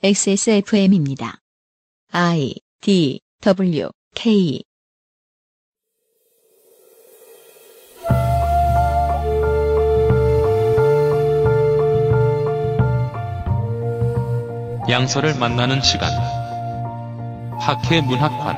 XSFM입니다. I D W K 양서를 만나는 시간 학회 문학관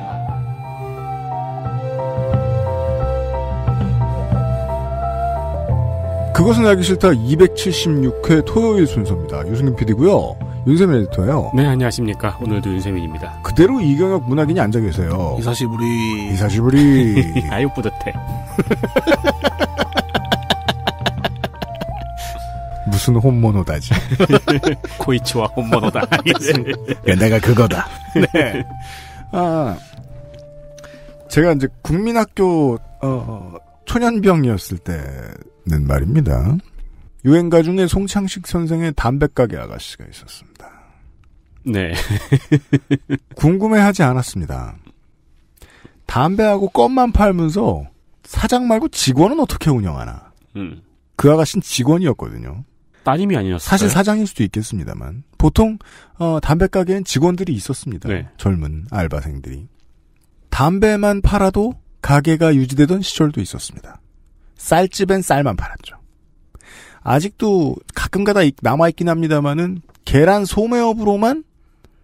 그것은 알기 싫다 276회 토요일 순서입니다. 유승균 PD고요. 윤세민 에디터예요. 네, 안녕하십니까. 오늘도 윤세민입니다. 그대로 이경혁 문학인이 앉아 계세요. 이사시부리. 이사시부리. 아유, 뿌듯해. 무슨 홈모노다지. 코이치와 홈모노다. 예, 내가 그거다. 네. 아, 제가 이제 국민학교, 어, 초년병이었을 때는 말입니다. 유행가 중에 송창식 선생의 담배가게 아가씨가 있었습니다. 네. 궁금해하지 않았습니다. 담배하고 껌만 팔면서 사장 말고 직원은 어떻게 운영하나. 음. 그 아가씨는 직원이었거든요. 따님이 아니었어요. 사실 사장일 수도 있겠습니다만 보통 어, 담배 가게엔 직원들이 있었습니다. 네. 젊은 알바생들이 담배만 팔아도 가게가 유지되던 시절도 있었습니다. 쌀집엔 쌀만 팔았죠. 아직도 가끔가다 남아 있긴 합니다만은 계란 소매업으로만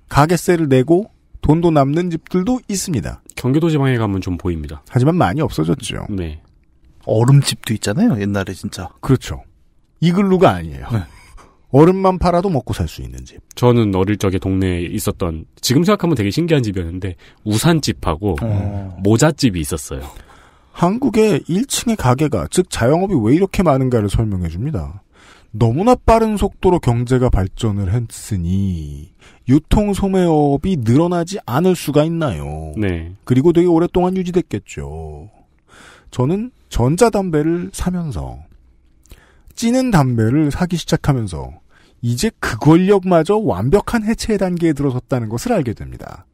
가게세를 내고 돈도 남는 집들도 있습니다. 경기도 지방에 가면 좀 보입니다. 하지만 많이 없어졌죠. 네. 얼음집도 있잖아요. 옛날에 진짜. 그렇죠. 이글루가 아니에요. 네. 얼음만 팔아도 먹고 살 수 있는 집. 저는 어릴 적에 동네에 있었던 지금 생각하면 되게 신기한 집이었는데 우산집하고 어. 모자집이 있었어요. 한국의 1층의 가게가 즉 자영업이 왜 이렇게 많은가를 설명해 줍니다. 너무나 빠른 속도로 경제가 발전을 했으니 유통 소매업이 늘어나지 않을 수가 있나요? 네. 그리고 되게 오랫동안 유지됐겠죠. 저는 전자담배를 사면서 찌는 담배를 사기 시작하면서 이제 그 권력마저 완벽한 해체 단계에 들어섰다는 것을 알게 됩니다.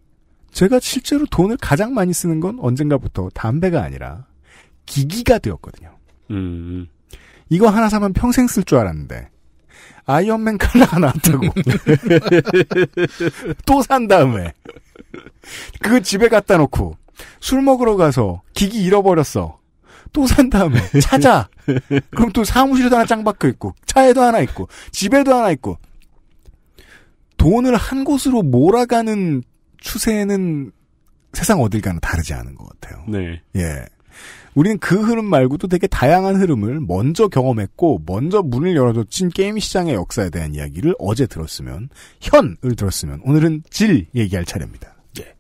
제가 실제로 돈을 가장 많이 쓰는 건 언젠가부터 담배가 아니라 기기가 되었거든요. 음. 이거 하나 사면 평생 쓸 줄 알았는데 아이언맨 칼라가 나왔다고 또 산 다음에 그 집에 갖다 놓고 술 먹으러 가서 기기 잃어버렸어 또 산 다음에 찾아 그럼 또 사무실에도 하나 짱 박혀 있고 차에도 하나 있고 집에도 하나 있고 돈을 한 곳으로 몰아가는 추세는 세상 어딜 가나 다르지 않은 것 같아요. 네. 예. 우리는 그 흐름 말고도 되게 다양한 흐름을 먼저 경험했고 먼저 문을 열어줬친 게임 시장의 역사에 대한 이야기를 어제 들었으면 현을 들었으면 오늘은 질 얘기할 차례입니다. 예.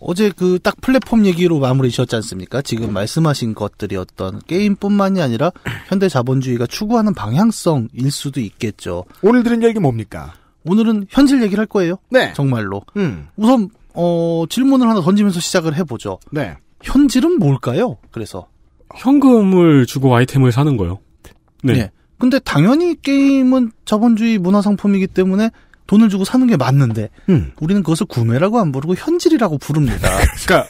어제 그 딱 플랫폼 얘기로 마무리 지었지 않습니까? 지금 말씀하신 것들이 어떤 게임뿐만이 아니라 현대 자본주의가 추구하는 방향성일 수도 있겠죠. 오늘 들은 얘기 뭡니까? 오늘은 현실 얘기를 할 거예요. 네. 정말로. 음. 우선 어, 질문을 하나 던지면서 시작을 해보죠. 네. 현질은 뭘까요? 그래서 현금을 주고 아이템을 사는 거요. 네. 네. 근데 당연히 게임은 자본주의 문화 상품이기 때문에 돈을 주고 사는 게 맞는데 음. 우리는 그것을 구매라고 안 부르고 현질이라고 부릅니다. 그러니까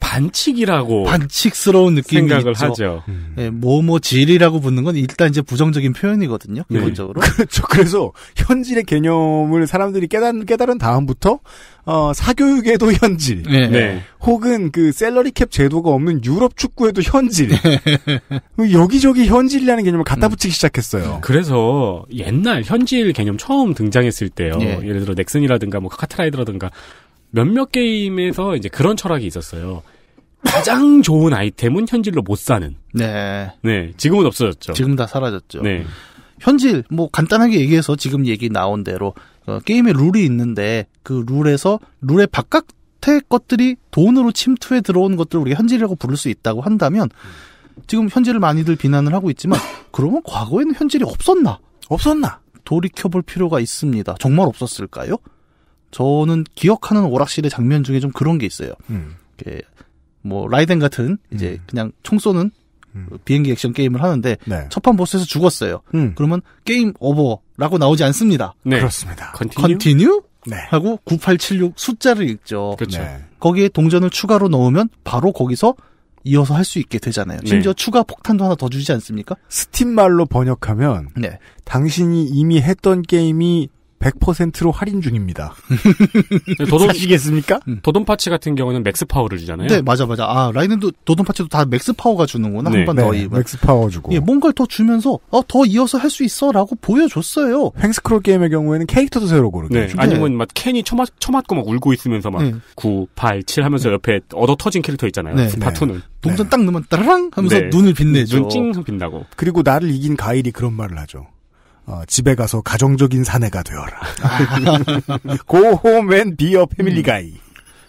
반칙이라고 반칙스러운 느낌이 생각을 있죠. 하죠. 음. 네, 예, 뭐뭐 질이라고 붙는 건 일단 이제 부정적인 표현이거든요. 네. 기본적으로. 네. 그렇죠. 그래서 현질의 개념을 사람들이 깨달은, 깨달은 다음부터 어, 사교육에도 현질, 네. 네. 네. 혹은 그 셀러리 캡 제도가 없는 유럽 축구에도 현질, 여기저기 현질이라는 개념을 갖다 음. 붙이기 시작했어요. 그래서 옛날 현질 개념 처음 등장했을 때요. 네. 예를 들어 넥슨이라든가 뭐 카트라이드라든가 몇몇 게임에서 이제 그런 철학이 있었어요. 가장 좋은 아이템은 현질로 못 사는. 네. 네. 지금은 없어졌죠. 지금 다 사라졌죠. 네. 현질, 뭐 간단하게 얘기해서 지금 얘기 나온 대로 어, 게임에 룰이 있는데 그 룰에서 룰의 바깥의 것들이 돈으로 침투해 들어온 것들을 우리가 현질이라고 부를 수 있다고 한다면 지금 현질을 많이들 비난을 하고 있지만 그러면 과거에는 현질이 없었나? 없었나? 돌이켜볼 필요가 있습니다. 정말 없었을까요? 저는 기억하는 오락실의 장면 중에 좀 그런 게 있어요. 음. 뭐 라이덴 같은 이제 음. 그냥 총 쏘는 음. 그 비행기 액션 게임을 하는데 네. 첫판 보스에서 죽었어요. 음. 그러면 게임 오버라고 나오지 않습니다. 네. 그렇습니다. 컨티뉴? 네. 하고 9876 숫자를 읽죠. 그렇죠. 네. 거기에 동전을 추가로 넣으면 바로 거기서 이어서 할 수 있게 되잖아요. 네. 심지어 추가 폭탄도 하나 더 주지 않습니까? 스팀 말로 번역하면 네. 당신이 이미 했던 게임이 100%로 할인 중입니다. 네, 도돈, 사시겠습니까? 음. 도돈 파츠 같은 경우는 맥스 파워를 주잖아요. 네, 맞아, 맞아. 아, 라이은도 도돈 파츠도 다 맥스 파워가 주는구나. 네. 한번 더. 네, 맥스 파워 주고. 예, 뭔가를 더 주면서, 어, 더 이어서 할 수 있어. 라고 보여줬어요. 횡스크롤 게임의 경우에는 캐릭터도 새로 고르게. 네, 아니면 막 캔이 처맞, 처맞고 막 울고 있으면서 막 네. 9, 8, 7 하면서 네. 옆에 얻어 터진 캐릭터 있잖아요. 네. 스파토는. 네. 동전 딱 넣으면 따라랑 하면서 눈을 빛내죠. 눈찡 빛나고. 그리고 나를 이긴 가일이 그런 말을 하죠. 어, 집에 가서 가정적인 사내가 되어라. 고홈앤 비어 패밀리 음. 가이.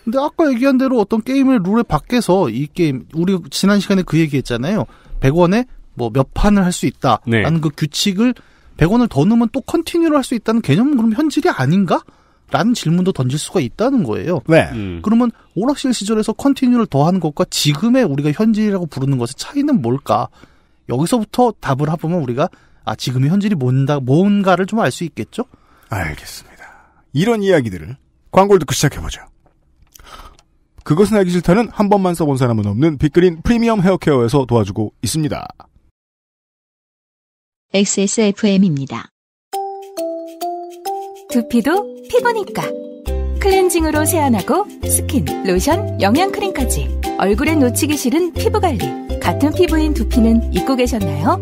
근데 아까 얘기한 대로 어떤 게임을 룰에 밖에서 이 게임 우리 지난 시간에 그 얘기했잖아요. 100원에 뭐 몇 판을 할 수 있다라는 네. 그 규칙을 100원을 더 넣으면 또 컨티뉴를 할 수 있다는 개념은 그럼 현질이 아닌가? 라는 질문도 던질 수가 있다는 거예요. 네. 음. 그러면 오락실 시절에서 컨티뉴를 더하는 것과 지금의 우리가 현질이라고 부르는 것의 차이는 뭘까? 여기서부터 답을 해보면 우리가 아 지금의 현실이 뭔가 뭔가를 좀 알 수 있겠죠? 알겠습니다. 이런 이야기들을 광고를 듣고 시작해보죠. 그것은 알기 싫다는 한 번만 써본 사람은 없는 빅그린 프리미엄 헤어케어에서 도와주고 있습니다. XSFM입니다. 두피도 피부니까 클렌징으로 세안하고 스킨, 로션, 영양크림까지 얼굴에 놓치기 싫은 피부관리 같은 피부인 두피는 잊고 계셨나요?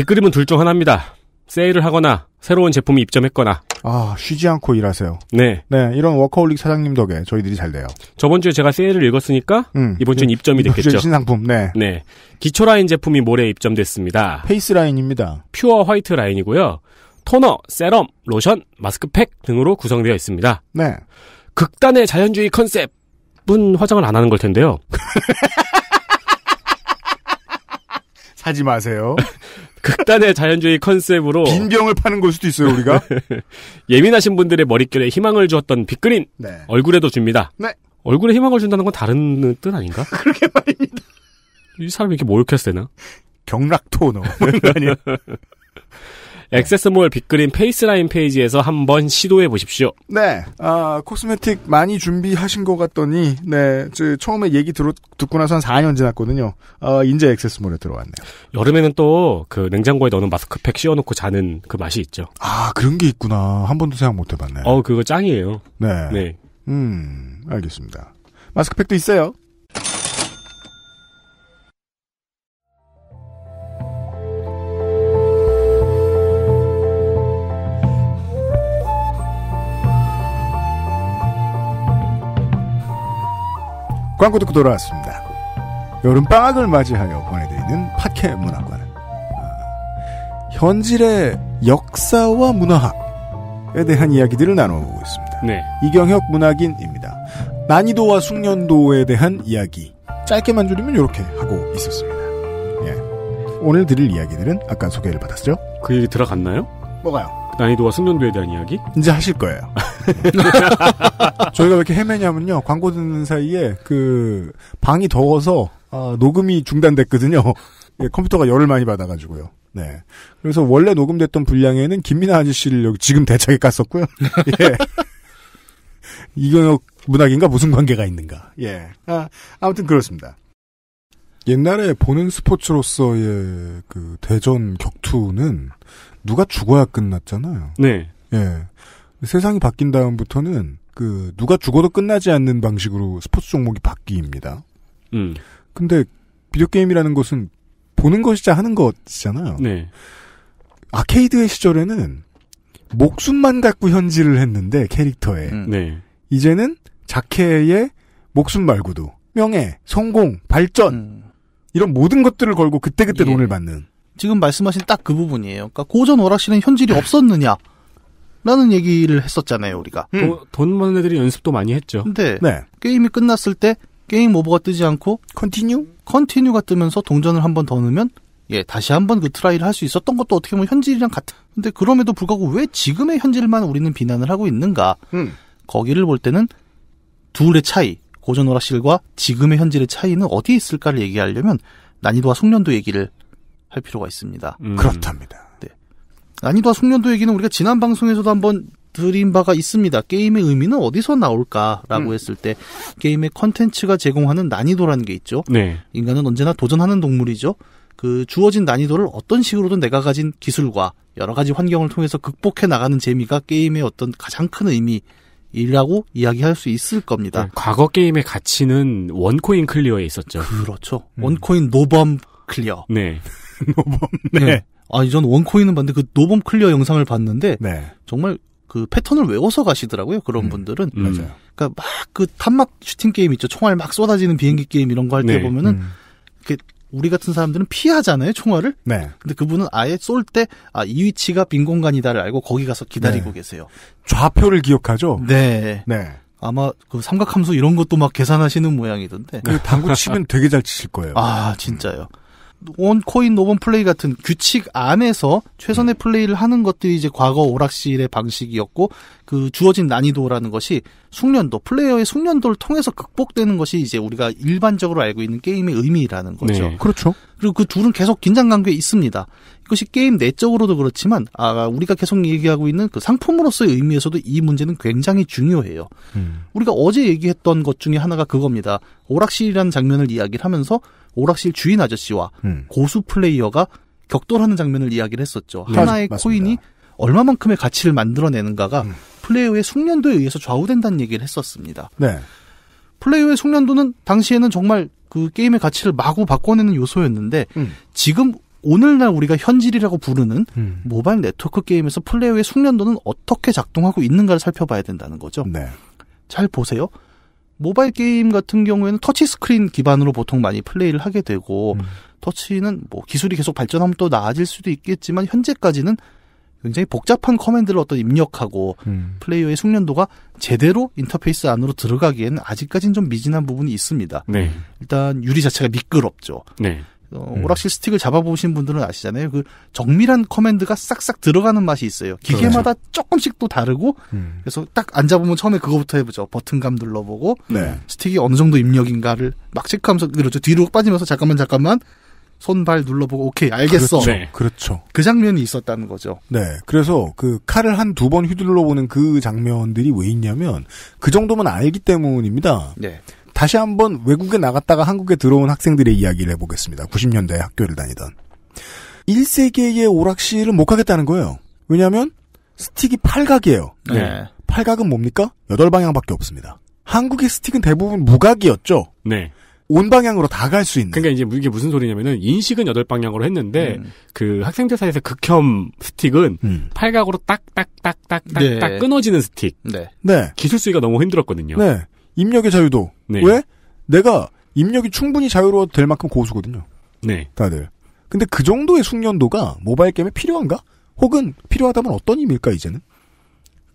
댓글이면 둘 중 하나입니다. 세일을 하거나 새로운 제품이 입점했거나 아 쉬지 않고 일하세요. 네, 네 이런 워커홀릭 사장님 덕에 저희들이 잘 돼요. 저번 주에 제가 세일을 읽었으니까 음, 이번 주엔 입점이 이번 됐겠죠. 신상품, 네, 네 기초 라인 제품이 모레 입점됐습니다. 페이스 라인입니다. 퓨어 화이트 라인이고요. 토너, 세럼, 로션, 마스크팩 등으로 구성되어 있습니다. 네, 극단의 자연주의 컨셉은 화장을 안 하는 걸 텐데요. 사지 마세요. 극단의 자연주의 컨셉으로 빈병을 파는 걸 수도 있어요 우리가 예민하신 분들의 머릿결에 희망을 주었던 빅그린 네. 얼굴에도 줍니다. 네. 얼굴에 희망을 준다는 건 다른 뜻 아닌가? 그렇게 말입니다. 이 사람이 이렇게 모욕했으나? 경락토너. 액세스몰 빅그린 페이스라인 페이지에서 한번 시도해 보십시오. 네, 아 코스메틱 많이 준비하신 것 같더니 네, 저 처음에 얘기 들어 듣고 나서 한 4년 지났거든요. 어, 이제 액세스몰에 들어왔네요. 여름에는 또 그 냉장고에 넣는 마스크팩 씌워놓고 자는 그 맛이 있죠. 아 그런 게 있구나. 한 번도 생각 못 해봤네. 어 그거 짱이에요. 네. 네. 음 알겠습니다. 마스크팩도 있어요. 광고 듣고 돌아왔습니다. 여름방학을 맞이하여 보내드리는 파케 문학관은 아, 현질의 역사와 문화학에 대한 이야기들을 나눠보고 있습니다. 네. 이경혁 문학인입니다. 난이도와 숙련도에 대한 이야기 짧게만 줄이면 이렇게 하고 있었습니다. 예. 오늘 드릴 이야기들은 아까 소개를 받았죠? 그 얘기 들어갔나요? 뭐가요? 난이도와 숙련도에 대한 이야기? 이제 하실 거예요. 저희가 왜 이렇게 헤매냐면요. 광고 듣는 사이에 그 방이 더워서 아, 녹음이 중단됐거든요. 예, 컴퓨터가 열을 많이 받아가지고요. 네. 그래서 원래 녹음됐던 분량에는 김민아 아저씨를 여기 지금 대차게 깠었고요. 예. 이건혁 문학인가 무슨 관계가 있는가. 예. 아, 아무튼 그렇습니다. 옛날에 보는 스포츠로서의 그 대전 격투는 누가 죽어야 끝났잖아요. 네. 예. 세상이 바뀐 다음부터는 그 누가 죽어도 끝나지 않는 방식으로 스포츠 종목이 바뀌입니다. 음. 근데 비디오 게임이라는 것은 보는 것이자 하는 것이잖아요. 네. 아케이드의 시절에는 목숨만 갖고 현질을 했는데 캐릭터에 음. 네. 이제는 자케의 목숨 말고도 명예, 성공, 발전 음. 이런 모든 것들을 걸고 그때그때 예. 돈을 받는 지금 말씀하신 딱 그 부분이에요. 그러니까 고전 오락실은 현질이 없었느냐? 라는 얘기를 했었잖아요, 우리가. 음. 돈 버는 애들이 연습도 많이 했죠. 근데 네. 게임이 끝났을 때 게임 오버가 뜨지 않고 컨티뉴? 컨티뉴가 뜨면서 동전을 한 번 더 넣으면 예, 다시 한 번 그 트라이를 할 수 있었던 것도 어떻게 보면 현질이랑 같은. 근데 그럼에도 불구하고 왜 지금의 현질만 우리는 비난을 하고 있는가? 음. 거기를 볼 때는 둘의 차이, 고전 오락실과 지금의 현질의 차이는 어디에 있을까를 얘기하려면 난이도와 숙련도 얘기를 할 필요가 있습니다. 음. 그렇답니다. 네. 난이도와 숙련도 얘기는 우리가 지난 방송에서도 한번 드린 바가 있습니다. 게임의 의미는 어디서 나올까라고 음. 했을 때 게임의 컨텐츠가 제공하는 난이도라는 게 있죠. 네. 인간은 언제나 도전하는 동물이죠. 그 주어진 난이도를 어떤 식으로든 내가 가진 기술과 여러 가지 환경을 통해서 극복해 나가는 재미가 게임의 어떤 가장 큰 의미이라고 이야기할 수 있을 겁니다. 네, 과거 게임의 가치는 원코인 클리어에 있었죠. 그렇죠. 음. 원코인 노범 클리어. 네. 노범. 네. 네. 아, 전 원코인은 봤는데 그 노범 클리어 영상을 봤는데 네. 정말 그 패턴을 외워서 가시더라고요. 그런 음, 분들은. 맞아요. 음. 그러니까 막 그 탄막 슈팅 게임 있죠. 총알 막 쏟아지는 비행기 게임 이런 거 할때 네. 보면은 음. 이게 우리 같은 사람들은 피하잖아요, 총알을. 네. 근데 그분은 아예 쏠 때 아, 이 위치가 빈 공간이다를 알고 거기 가서 기다리고 네. 계세요. 좌표를 기억하죠? 네. 네. 아마 그 삼각함수 이런 것도 막 계산하시는 모양이던데. 그 당구 치면 되게 잘 치실 거예요. 아, 진짜요. 온코인 노본 플레이 같은 규칙 안에서 최선의 음. 플레이를 하는 것들이 이제 과거 오락실의 방식이었고 그 주어진 난이도라는 것이 숙련도 플레이어의 숙련도를 통해서 극복되는 것이 이제 우리가 일반적으로 알고 있는 게임의 의미라는 거죠. 네. 그렇죠. 그리고 그 둘은 계속 긴장 관계에 있습니다. 이것이 게임 내적으로도 그렇지만 아 우리가 계속 얘기하고 있는 그 상품으로서의 의미에서도 이 문제는 굉장히 중요해요. 음. 우리가 어제 얘기했던 것 중에 하나가 그겁니다. 오락실이라는 장면을 이야기를 하면서 오락실 주인 아저씨와 음. 고수 플레이어가 격돌하는 장면을 이야기를 했었죠. 네, 하나의 맞습니다. 코인이 얼마만큼의 가치를 만들어내는가가 음. 플레이어의 숙련도에 의해서 좌우된다는 얘기를 했었습니다. 네. 플레이어의 숙련도는 당시에는 정말 그 게임의 가치를 마구 바꿔내는 요소였는데 음. 지금 오늘날 우리가 현질이라고 부르는 음. 모바일 네트워크 게임에서 플레이어의 숙련도는 어떻게 작동하고 있는가를 살펴봐야 된다는 거죠. 네. 잘 보세요. 모바일 게임 같은 경우에는 터치 스크린 기반으로 보통 많이 플레이를 하게 되고 음. 터치는 뭐 기술이 계속 발전하면 또 나아질 수도 있겠지만 현재까지는 굉장히 복잡한 커맨드를 어떤 입력하고 음. 플레이어의 숙련도가 제대로 인터페이스 안으로 들어가기에는 아직까지는 좀 미진한 부분이 있습니다. 네. 일단 유리 자체가 미끄럽죠. 네. 어, 음. 오락실 스틱을 잡아보신 분들은 아시잖아요. 그 정밀한 커맨드가 싹싹 들어가는 맛이 있어요. 기계마다 그렇죠. 조금씩 또 다르고 음. 그래서 딱 앉아보면 처음에 그거부터 해보죠. 버튼감 눌러보고 네. 스틱이 어느 정도 입력인가를 막 체크하면서 그렇죠. 뒤로 빠지면서 잠깐만 잠깐만 손발 눌러보고 오케이 알겠어. 그렇죠. 네. 그렇죠. 그 장면이 있었다는 거죠. 네. 그래서 그 칼을 한 두 번 휘둘러 보는 그 장면들이 왜 있냐면 그 정도면 알기 때문입니다. 네. 다시 한번 외국에 나갔다가 한국에 들어온 학생들의 이야기를 해보겠습니다. 90년대 학교를 다니던. 1세계의 오락실을 못 가겠다는 거예요. 왜냐하면 스틱이 팔각이에요. 네. 네. 팔각은 뭡니까? 여덟 방향밖에 없습니다. 한국의 스틱은 대부분 무각이었죠. 네. 온 방향으로 다 갈 수 있는. 그러니까 이제 이게 무슨 소리냐면은 인식은 여덟 방향으로 했는데 음. 그 학생들 사이에서 극혐 스틱은 음. 팔각으로 딱딱딱딱딱 딱, 네. 딱, 끊어지는 스틱. 네. 네. 기술 수위가 너무 힘들었거든요. 네. 입력의 자유도. 네. 왜? 내가 입력이 충분히 자유로워도 될 만큼 고수거든요. 네. 다들. 근데 그 정도의 숙련도가 모바일 게임에 필요한가? 혹은 필요하다면 어떤 의미일까 이제는?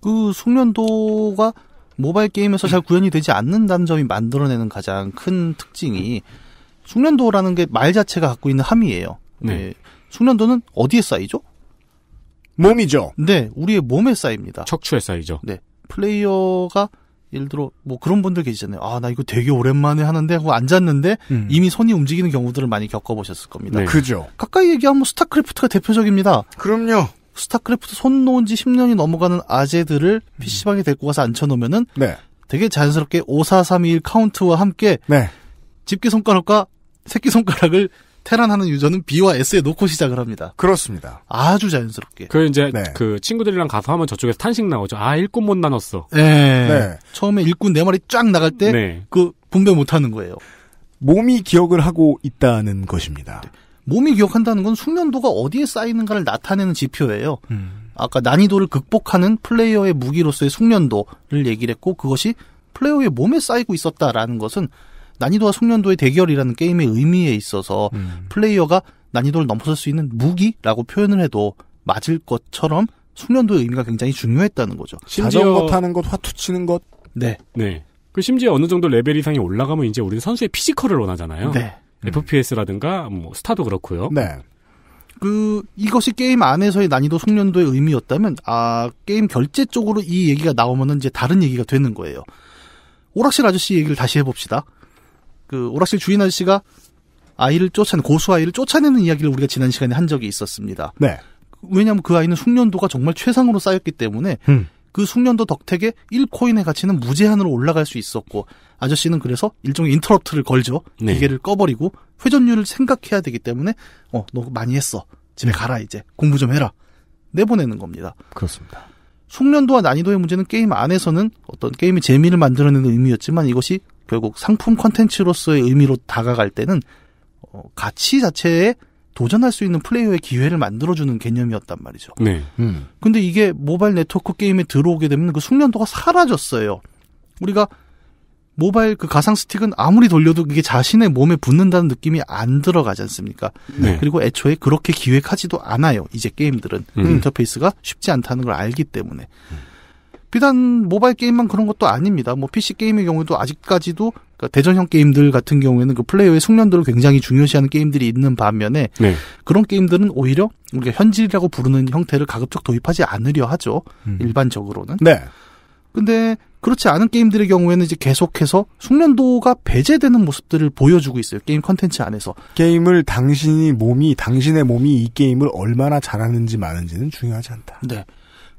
그 숙련도가 모바일 게임에서 잘 구현이 되지 않는다는 점이 만들어내는 가장 큰 특징이 숙련도라는 게 말 자체가 갖고 있는 함의예요. 네. 네. 숙련도는 어디에 쌓이죠? 몸이죠. 네, 우리의 몸에 쌓입니다. 척추에 쌓이죠. 네. 플레이어가 예를 들어 뭐 그런 분들 계시잖아요. 아 나 이거 되게 오랜만에 하는데 하고 앉았는데 음. 이미 손이 움직이는 경우들을 많이 겪어보셨을 겁니다. 네. 그죠. 가까이 얘기하면 스타크래프트가 대표적입니다. 그럼요. 스타크래프트 손 놓은 지 10년이 넘어가는 아재들을 PC방에 음. 데리고 가서 앉혀놓으면은 네. 되게 자연스럽게 5, 4, 3, 2, 1 카운트와 함께 네. 집게 손가락과 새끼 손가락을 테란 하는 유저는 B와 S에 놓고 시작을 합니다. 그렇습니다. 아주 자연스럽게. 그 이제 네. 그 친구들이랑 가서 하면 저쪽에서 탄식 나오죠. 아 일꾼 못 나눴어. 네. 네. 처음에 일꾼 네 마리 쫙 나갈 때그 네. 그 분배 못하는 거예요. 몸이 기억을 하고 있다는 것입니다. 네. 몸이 기억한다는 건 숙련도가 어디에 쌓이는가를 나타내는 지표예요. 음. 아까 난이도를 극복하는 플레이어의 무기로서의 숙련도를 얘기를 했고 그것이 플레이어의 몸에 쌓이고 있었다라는 것은 난이도와 숙련도의 대결이라는 게임의 의미에 있어서 음. 플레이어가 난이도를 넘어설 수 있는 무기라고 표현을 해도 맞을 것처럼 숙련도의 의미가 굉장히 중요했다는 거죠. 심지어... 자전거 타는 것, 화투 치는 것. 네. 네. 그 심지어 어느 정도 레벨 이상이 올라가면 이제 우리는 선수의 피지컬을 원하잖아요. 네. FPS라든가 음. 뭐 스타도 그렇고요. 네. 그 이것이 게임 안에서의 난이도 숙련도의 의미였다면 아 게임 결제 쪽으로 이 얘기가 나오면 이제 다른 얘기가 되는 거예요. 오락실 아저씨 얘기를 다시 해봅시다. 그 오락실 주인 아저씨가 아이를 쫓아내 고수 아이를 쫓아내는 이야기를 우리가 지난 시간에 한 적이 있었습니다. 네. 왜냐하면 그 아이는 숙련도가 정말 최상으로 쌓였기 때문에 음. 그 숙련도 덕택에 1코인의 가치는 무제한으로 올라갈 수 있었고 아저씨는 그래서 일종의 인터럽트를 걸죠. 네. 기계를 꺼버리고 회전율을 생각해야 되기 때문에 어너 많이 했어 집에 네. 가라 이제 공부 좀 해라 내보내는 겁니다. 그렇습니다. 숙련도와 난이도의 문제는 게임 안에서는 어떤 게임의 재미를 만들어내는 의미였지만 이것이 결국 상품 컨텐츠로서의 의미로 다가갈 때는 어, 가치 자체에 도전할 수 있는 플레이어의 기회를 만들어주는 개념이었단 말이죠. 네. 음. 근데 이게 모바일 네트워크 게임에 들어오게 되면 그 숙련도가 사라졌어요. 우리가 모바일 그 가상 스틱은 아무리 돌려도 이게 자신의 몸에 붙는다는 느낌이 안 들어가지 않습니까? 네. 그리고 애초에 그렇게 기획하지도 않아요. 이제 게임들은 음. 인터페이스가 쉽지 않다는 걸 알기 때문에. 음. 비단 모바일 게임만 그런 것도 아닙니다. 뭐 PC 게임의 경우도 아직까지도 그러니까 대전형 게임들 같은 경우에는 그 플레이어의 숙련도를 굉장히 중요시하는 게임들이 있는 반면에 네. 그런 게임들은 오히려 우리가 현질이라고 부르는 형태를 가급적 도입하지 않으려 하죠. 음. 일반적으로는. 네. 근데 그렇지 않은 게임들의 경우에는 이제 계속해서 숙련도가 배제되는 모습들을 보여주고 있어요. 게임 컨텐츠 안에서. 게임을 당신이 몸이 당신의 몸이 이 게임을 얼마나 잘하는지 많은지는 중요하지 않다. 네.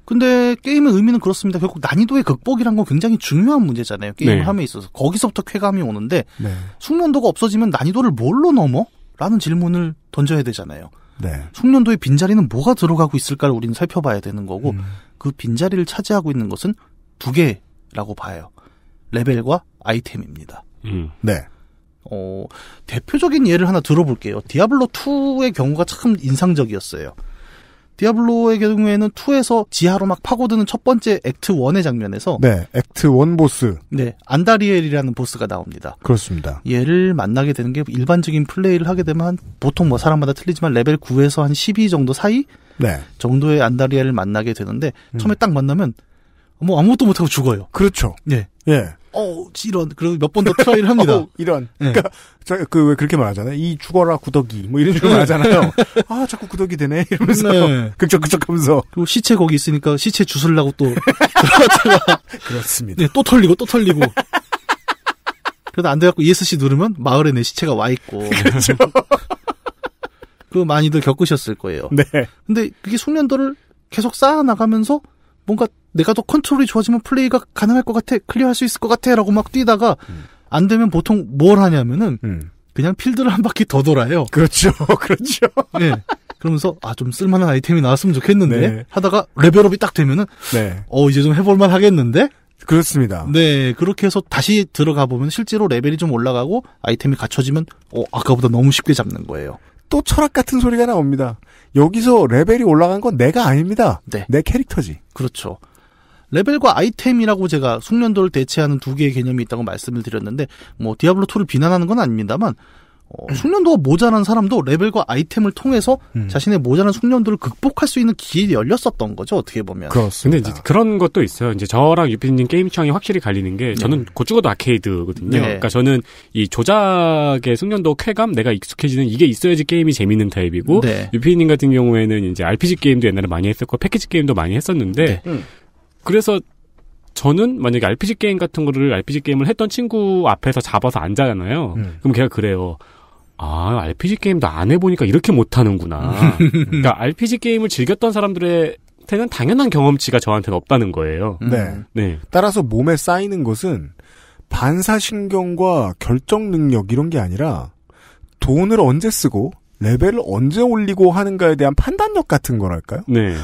근데 게임의 의미는 그렇습니다. 결국 난이도의 극복이란 건 굉장히 중요한 문제잖아요. 게임을 네. 함에 있어서. 거기서부터 쾌감이 오는데 네. 숙련도가 없어지면 난이도를 뭘로 넘어? 라는 질문을 던져야 되잖아요. 네. 숙련도의 빈자리는 뭐가 들어가고 있을까를 우리는 살펴봐야 되는 거고 음. 그 빈자리를 차지하고 있는 것은 두 개라고 봐요. 레벨과 아이템입니다. 음. 네. 어, 대표적인 예를 하나 들어볼게요. 디아블로 2의 경우가 참 인상적이었어요. 디아블로의 경우에는 2에서 지하로 막 파고드는 첫 번째 액트 1의 장면에서 네, 액트 1 보스. 네, 안다리엘이라는 보스가 나옵니다. 그렇습니다. 얘를 만나게 되는 게 일반적인 플레이를 하게 되면 보통 뭐 사람마다 틀리지만 레벨 9에서 한 12 정도 사이 네. 정도의 안다리엘을 만나게 되는데 음. 처음에 딱 만나면 뭐 아무것도 못하고 죽어요. 그렇죠. 네. 예. 어, 이런. 그리고 몇 번 더 트라이를 합니다. 어, 이런. 네. 그러니까 그 왜 그렇게 말하잖아요. 이 죽어라 구더기 뭐 이런 식으로 네. 말하잖아요. 아 자꾸 구더기 되네 이러면서 네. 극적극적하면서. 그리고 시체 거기 있으니까 시체 주술라고 또들어갔 그렇습니다. 네, 또 털리고 또 털리고. 그래도 안 돼갖고 ESC 누르면 마을에 내 시체가 와 있고. 그렇죠. 그 많이들 겪으셨을 거예요. 네. 근데 그게 숙련도를 계속 쌓아나가면서 뭔가 내가 더 컨트롤이 좋아지면 플레이가 가능할 것 같아, 클리어할 수 있을 것 같아라고 막 뛰다가 음. 안 되면 보통 뭘 하냐면은 음. 그냥 필드를 한 바퀴 더 돌아요. 그렇죠, 그렇죠. 네. 그러면서 아 좀 쓸만한 아이템이 나왔으면 좋겠는데 네. 하다가 레벨업이 딱 되면은 네. 어 이제 좀 해볼만 하겠는데. 그렇습니다. 네, 그렇게 해서 다시 들어가 보면 실제로 레벨이 좀 올라가고 아이템이 갖춰지면 어 아까보다 너무 쉽게 잡는 거예요. 또 철학 같은 소리가 나옵니다. 여기서 레벨이 올라간 건 내가 아닙니다. 네. 내 캐릭터지. 그렇죠. 레벨과 아이템이라고 제가 숙련도를 대체하는 두 개의 개념이 있다고 말씀을 드렸는데 뭐 디아블로 2를 비난하는 건 아닙니다만 어, 숙련도가 모자란 사람도 레벨과 아이템을 통해서 음. 자신의 모자란 숙련도를 극복할 수 있는 길이 열렸었던 거죠 어떻게 보면. 그렇습니다. 근데 이제 그런 것도 있어요. 이제 저랑 유피님 게임 취이 확실히 갈리는 게 네. 저는 네. 곧 죽어도 아케이드거든요. 네. 그러니까 저는 이 조작의 숙련도 쾌감 내가 익숙해지는 이게 있어야지 게임이 재밌는 타입이고 네. 유피님 같은 경우에는 이제 RPG 게임도 옛날에 많이 했었고 패키지 게임도 많이 했었는데 네. 음. 그래서 저는 만약에 RPG 게임 같은 거를 RPG 게임을 했던 친구 앞에서 잡아서 앉아잖아요. 음. 그럼 걔가 그래요. 아, RPG 게임도 안 해보니까 이렇게 못하는구나. 음. 그러니까 RPG 게임을 즐겼던 사람들의 한테는 당연한 경험치가 저한테는 없다는 거예요. 음. 네. 네. 따라서 몸에 쌓이는 것은 반사신경과 결정 능력 이런 게 아니라 돈을 언제 쓰고 레벨을 언제 올리고 하는가에 대한 판단력 같은 거랄까요? 네.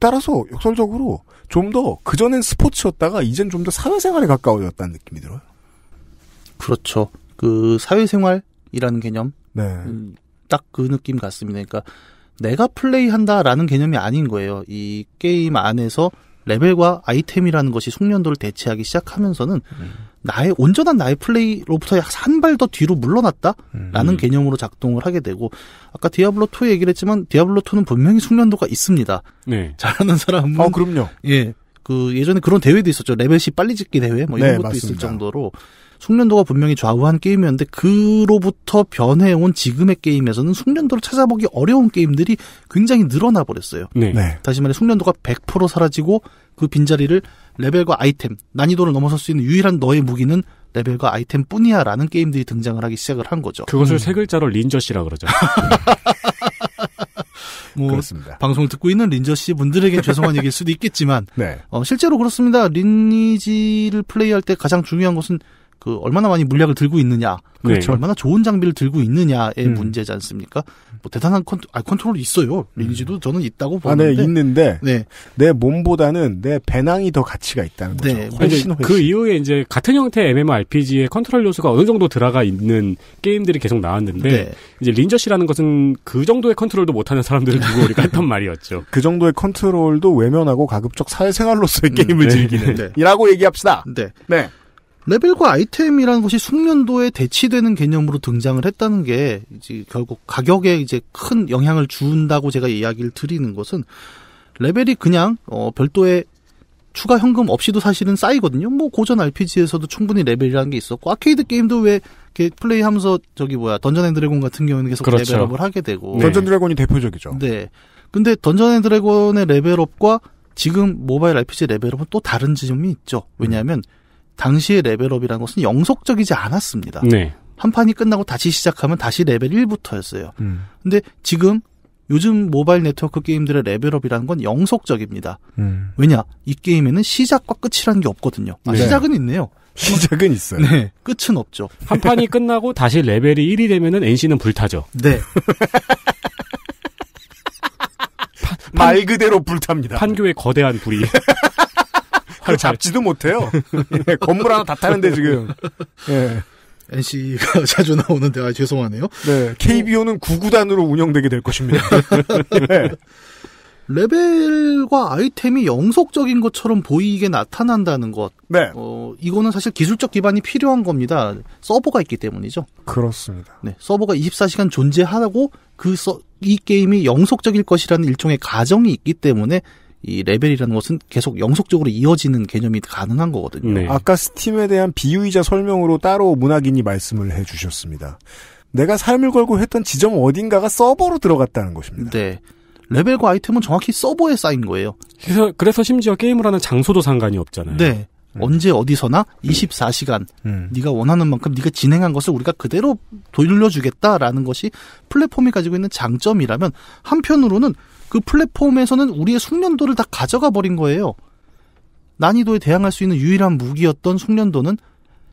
따라서 역설적으로 좀 더 그전엔 스포츠였다가 이젠 좀 더 사회생활에 가까워졌다는 느낌이 들어요. 그렇죠. 그 사회생활 이라는 개념. 네. 음, 딱그 느낌 같습니다. 그러니까 내가 플레이한다라는 개념이 아닌 거예요. 이 게임 안에서 레벨과 아이템이라는 것이 숙련도를 대체하기 시작하면서는 음. 나의 온전한 나의 플레이로부터 약 한 발 더 뒤로 물러났다라는 음. 개념으로 작동을 하게 되고 아까 디아블로 2 얘기를 했지만 디아블로 2는 분명히 숙련도가 있습니다. 네. 잘하는 사람은 아 그럼요. 예. 그 예전에 그런 대회도 있었죠. 레벨 10 빨리 짓기 대회 뭐 이런 네, 것도 맞습니다. 있을 정도로 숙련도가 분명히 좌우한 게임이었는데 그로부터 변해온 지금의 게임에서는 숙련도를 찾아보기 어려운 게임들이 굉장히 늘어나 버렸어요. 네. 네. 다시 말해 숙련도가 100% 사라지고 그 빈자리를 레벨과 아이템, 난이도를 넘어설 수 있는 유일한 너의 무기는 레벨과 아이템뿐이야라는 게임들이 등장을 하기 시작을 한 거죠. 그것을 음. 세 글자로 린저씨라 그러죠. 뭐 그렇습니다. 방송을 듣고 있는 린저 씨 분들에게 죄송한 얘기일 수도 있겠지만 네. 어, 실제로 그렇습니다. 리니지를 플레이할 때 가장 중요한 것은 그 얼마나 많이 물약을 들고 있느냐, 네. 그렇죠. 네. 얼마나 좋은 장비를 들고 있느냐의 음. 문제지 않습니까? 뭐 대단한 컨트, 아, 컨트롤 있어요. 음. 리니지도 저는 있다고 보는데. 아, 네, 있는데 네. 내 몸보다는 내 배낭이 더 가치가 있다는 네. 거죠. 네. 훨씬, 훨씬. 그 이후에 이제 같은 형태의 MMORPG의 컨트롤 요소가 어느 정도 들어가 있는 게임들이 계속 나왔는데 네. 이제 린저시라는 것은 그 정도의 컨트롤도 못하는 사람들을 두고 우리가 했던 말이었죠. 그 정도의 컨트롤도 외면하고 가급적 사회생활로서의 음, 게임을 네. 즐기는 이라고 얘기합시다. 네. 네. 레벨과 아이템이라는 것이 숙련도에 대치되는 개념으로 등장을 했다는 게 이제 결국 가격에 이제 큰 영향을 준다고 제가 이야기를 드리는 것은 레벨이 그냥 어 별도의 추가 현금 없이도 사실은 쌓이거든요. 뭐 고전 RPG에서도 충분히 레벨이라는 게 있었고 아케이드 게임도 왜 이렇게 플레이하면서 저기 뭐야 던전 앤 드래곤 같은 경우는 계속 그렇죠. 레벨업을 하게 되고 네. 던전 드래곤이 대표적이죠. 네. 근데 던전 앤 드래곤의 레벨업과 지금 모바일 RPG 레벨업은 또 다른 지점이 있죠. 왜냐하면 음. 당시의 레벨업이라는 것은 영속적이지 않았습니다. 네. 한 판이 끝나고 다시 시작하면 다시 레벨 1부터였어요. 음. 근데 지금 요즘 모바일 네트워크 게임들의 레벨업이라는 건 영속적입니다. 음. 왜냐? 이 게임에는 시작과 끝이라는 게 없거든요. 아, 네. 시작은 있네요. 시작은 있어요. 네. 끝은 없죠. 한 판이 끝나고 다시 레벨이 1이 되면은 NC는 불타죠. 네. 판, 말 그대로 불탑니다. 판교의 거대한 불이. 하루 잡지도 못해요. 예, 건물 하나 다 타는데 지금. 예. NC가 자주 나오는데 아 죄송하네요. 네, KBO는 구구단으로 운영되게 될 것입니다. 네. 레벨과 아이템이 영속적인 것처럼 보이게 나타난다는 것. 네. 어, 이거는 사실 기술적 기반이 필요한 겁니다. 서버가 있기 때문이죠. 그렇습니다. 네, 서버가 24시간 존재하고 그 이 게임이 영속적일 것이라는 일종의 가정이 있기 때문에 이 레벨이라는 것은 계속 영속적으로 이어지는 개념이 가능한 거거든요. 네. 아까 스팀에 대한 비유이자 설명으로 따로 문학인이 말씀을 해주셨습니다. 내가 삶을 걸고 했던 지점 어딘가가 서버로 들어갔다는 것입니다. 네. 레벨과 아이템은 정확히 서버에 쌓인 거예요. 그래서, 그래서 심지어 게임을 하는 장소도 상관이 없잖아요. 네. 음. 언제 어디서나 24시간 음. 네가 원하는 만큼 네가 진행한 것을 우리가 그대로 돌려주겠다라는 것이 플랫폼이 가지고 있는 장점이라면 한편으로는 그 플랫폼에서는 우리의 숙련도를 다 가져가 버린 거예요. 난이도에 대항할 수 있는 유일한 무기였던 숙련도는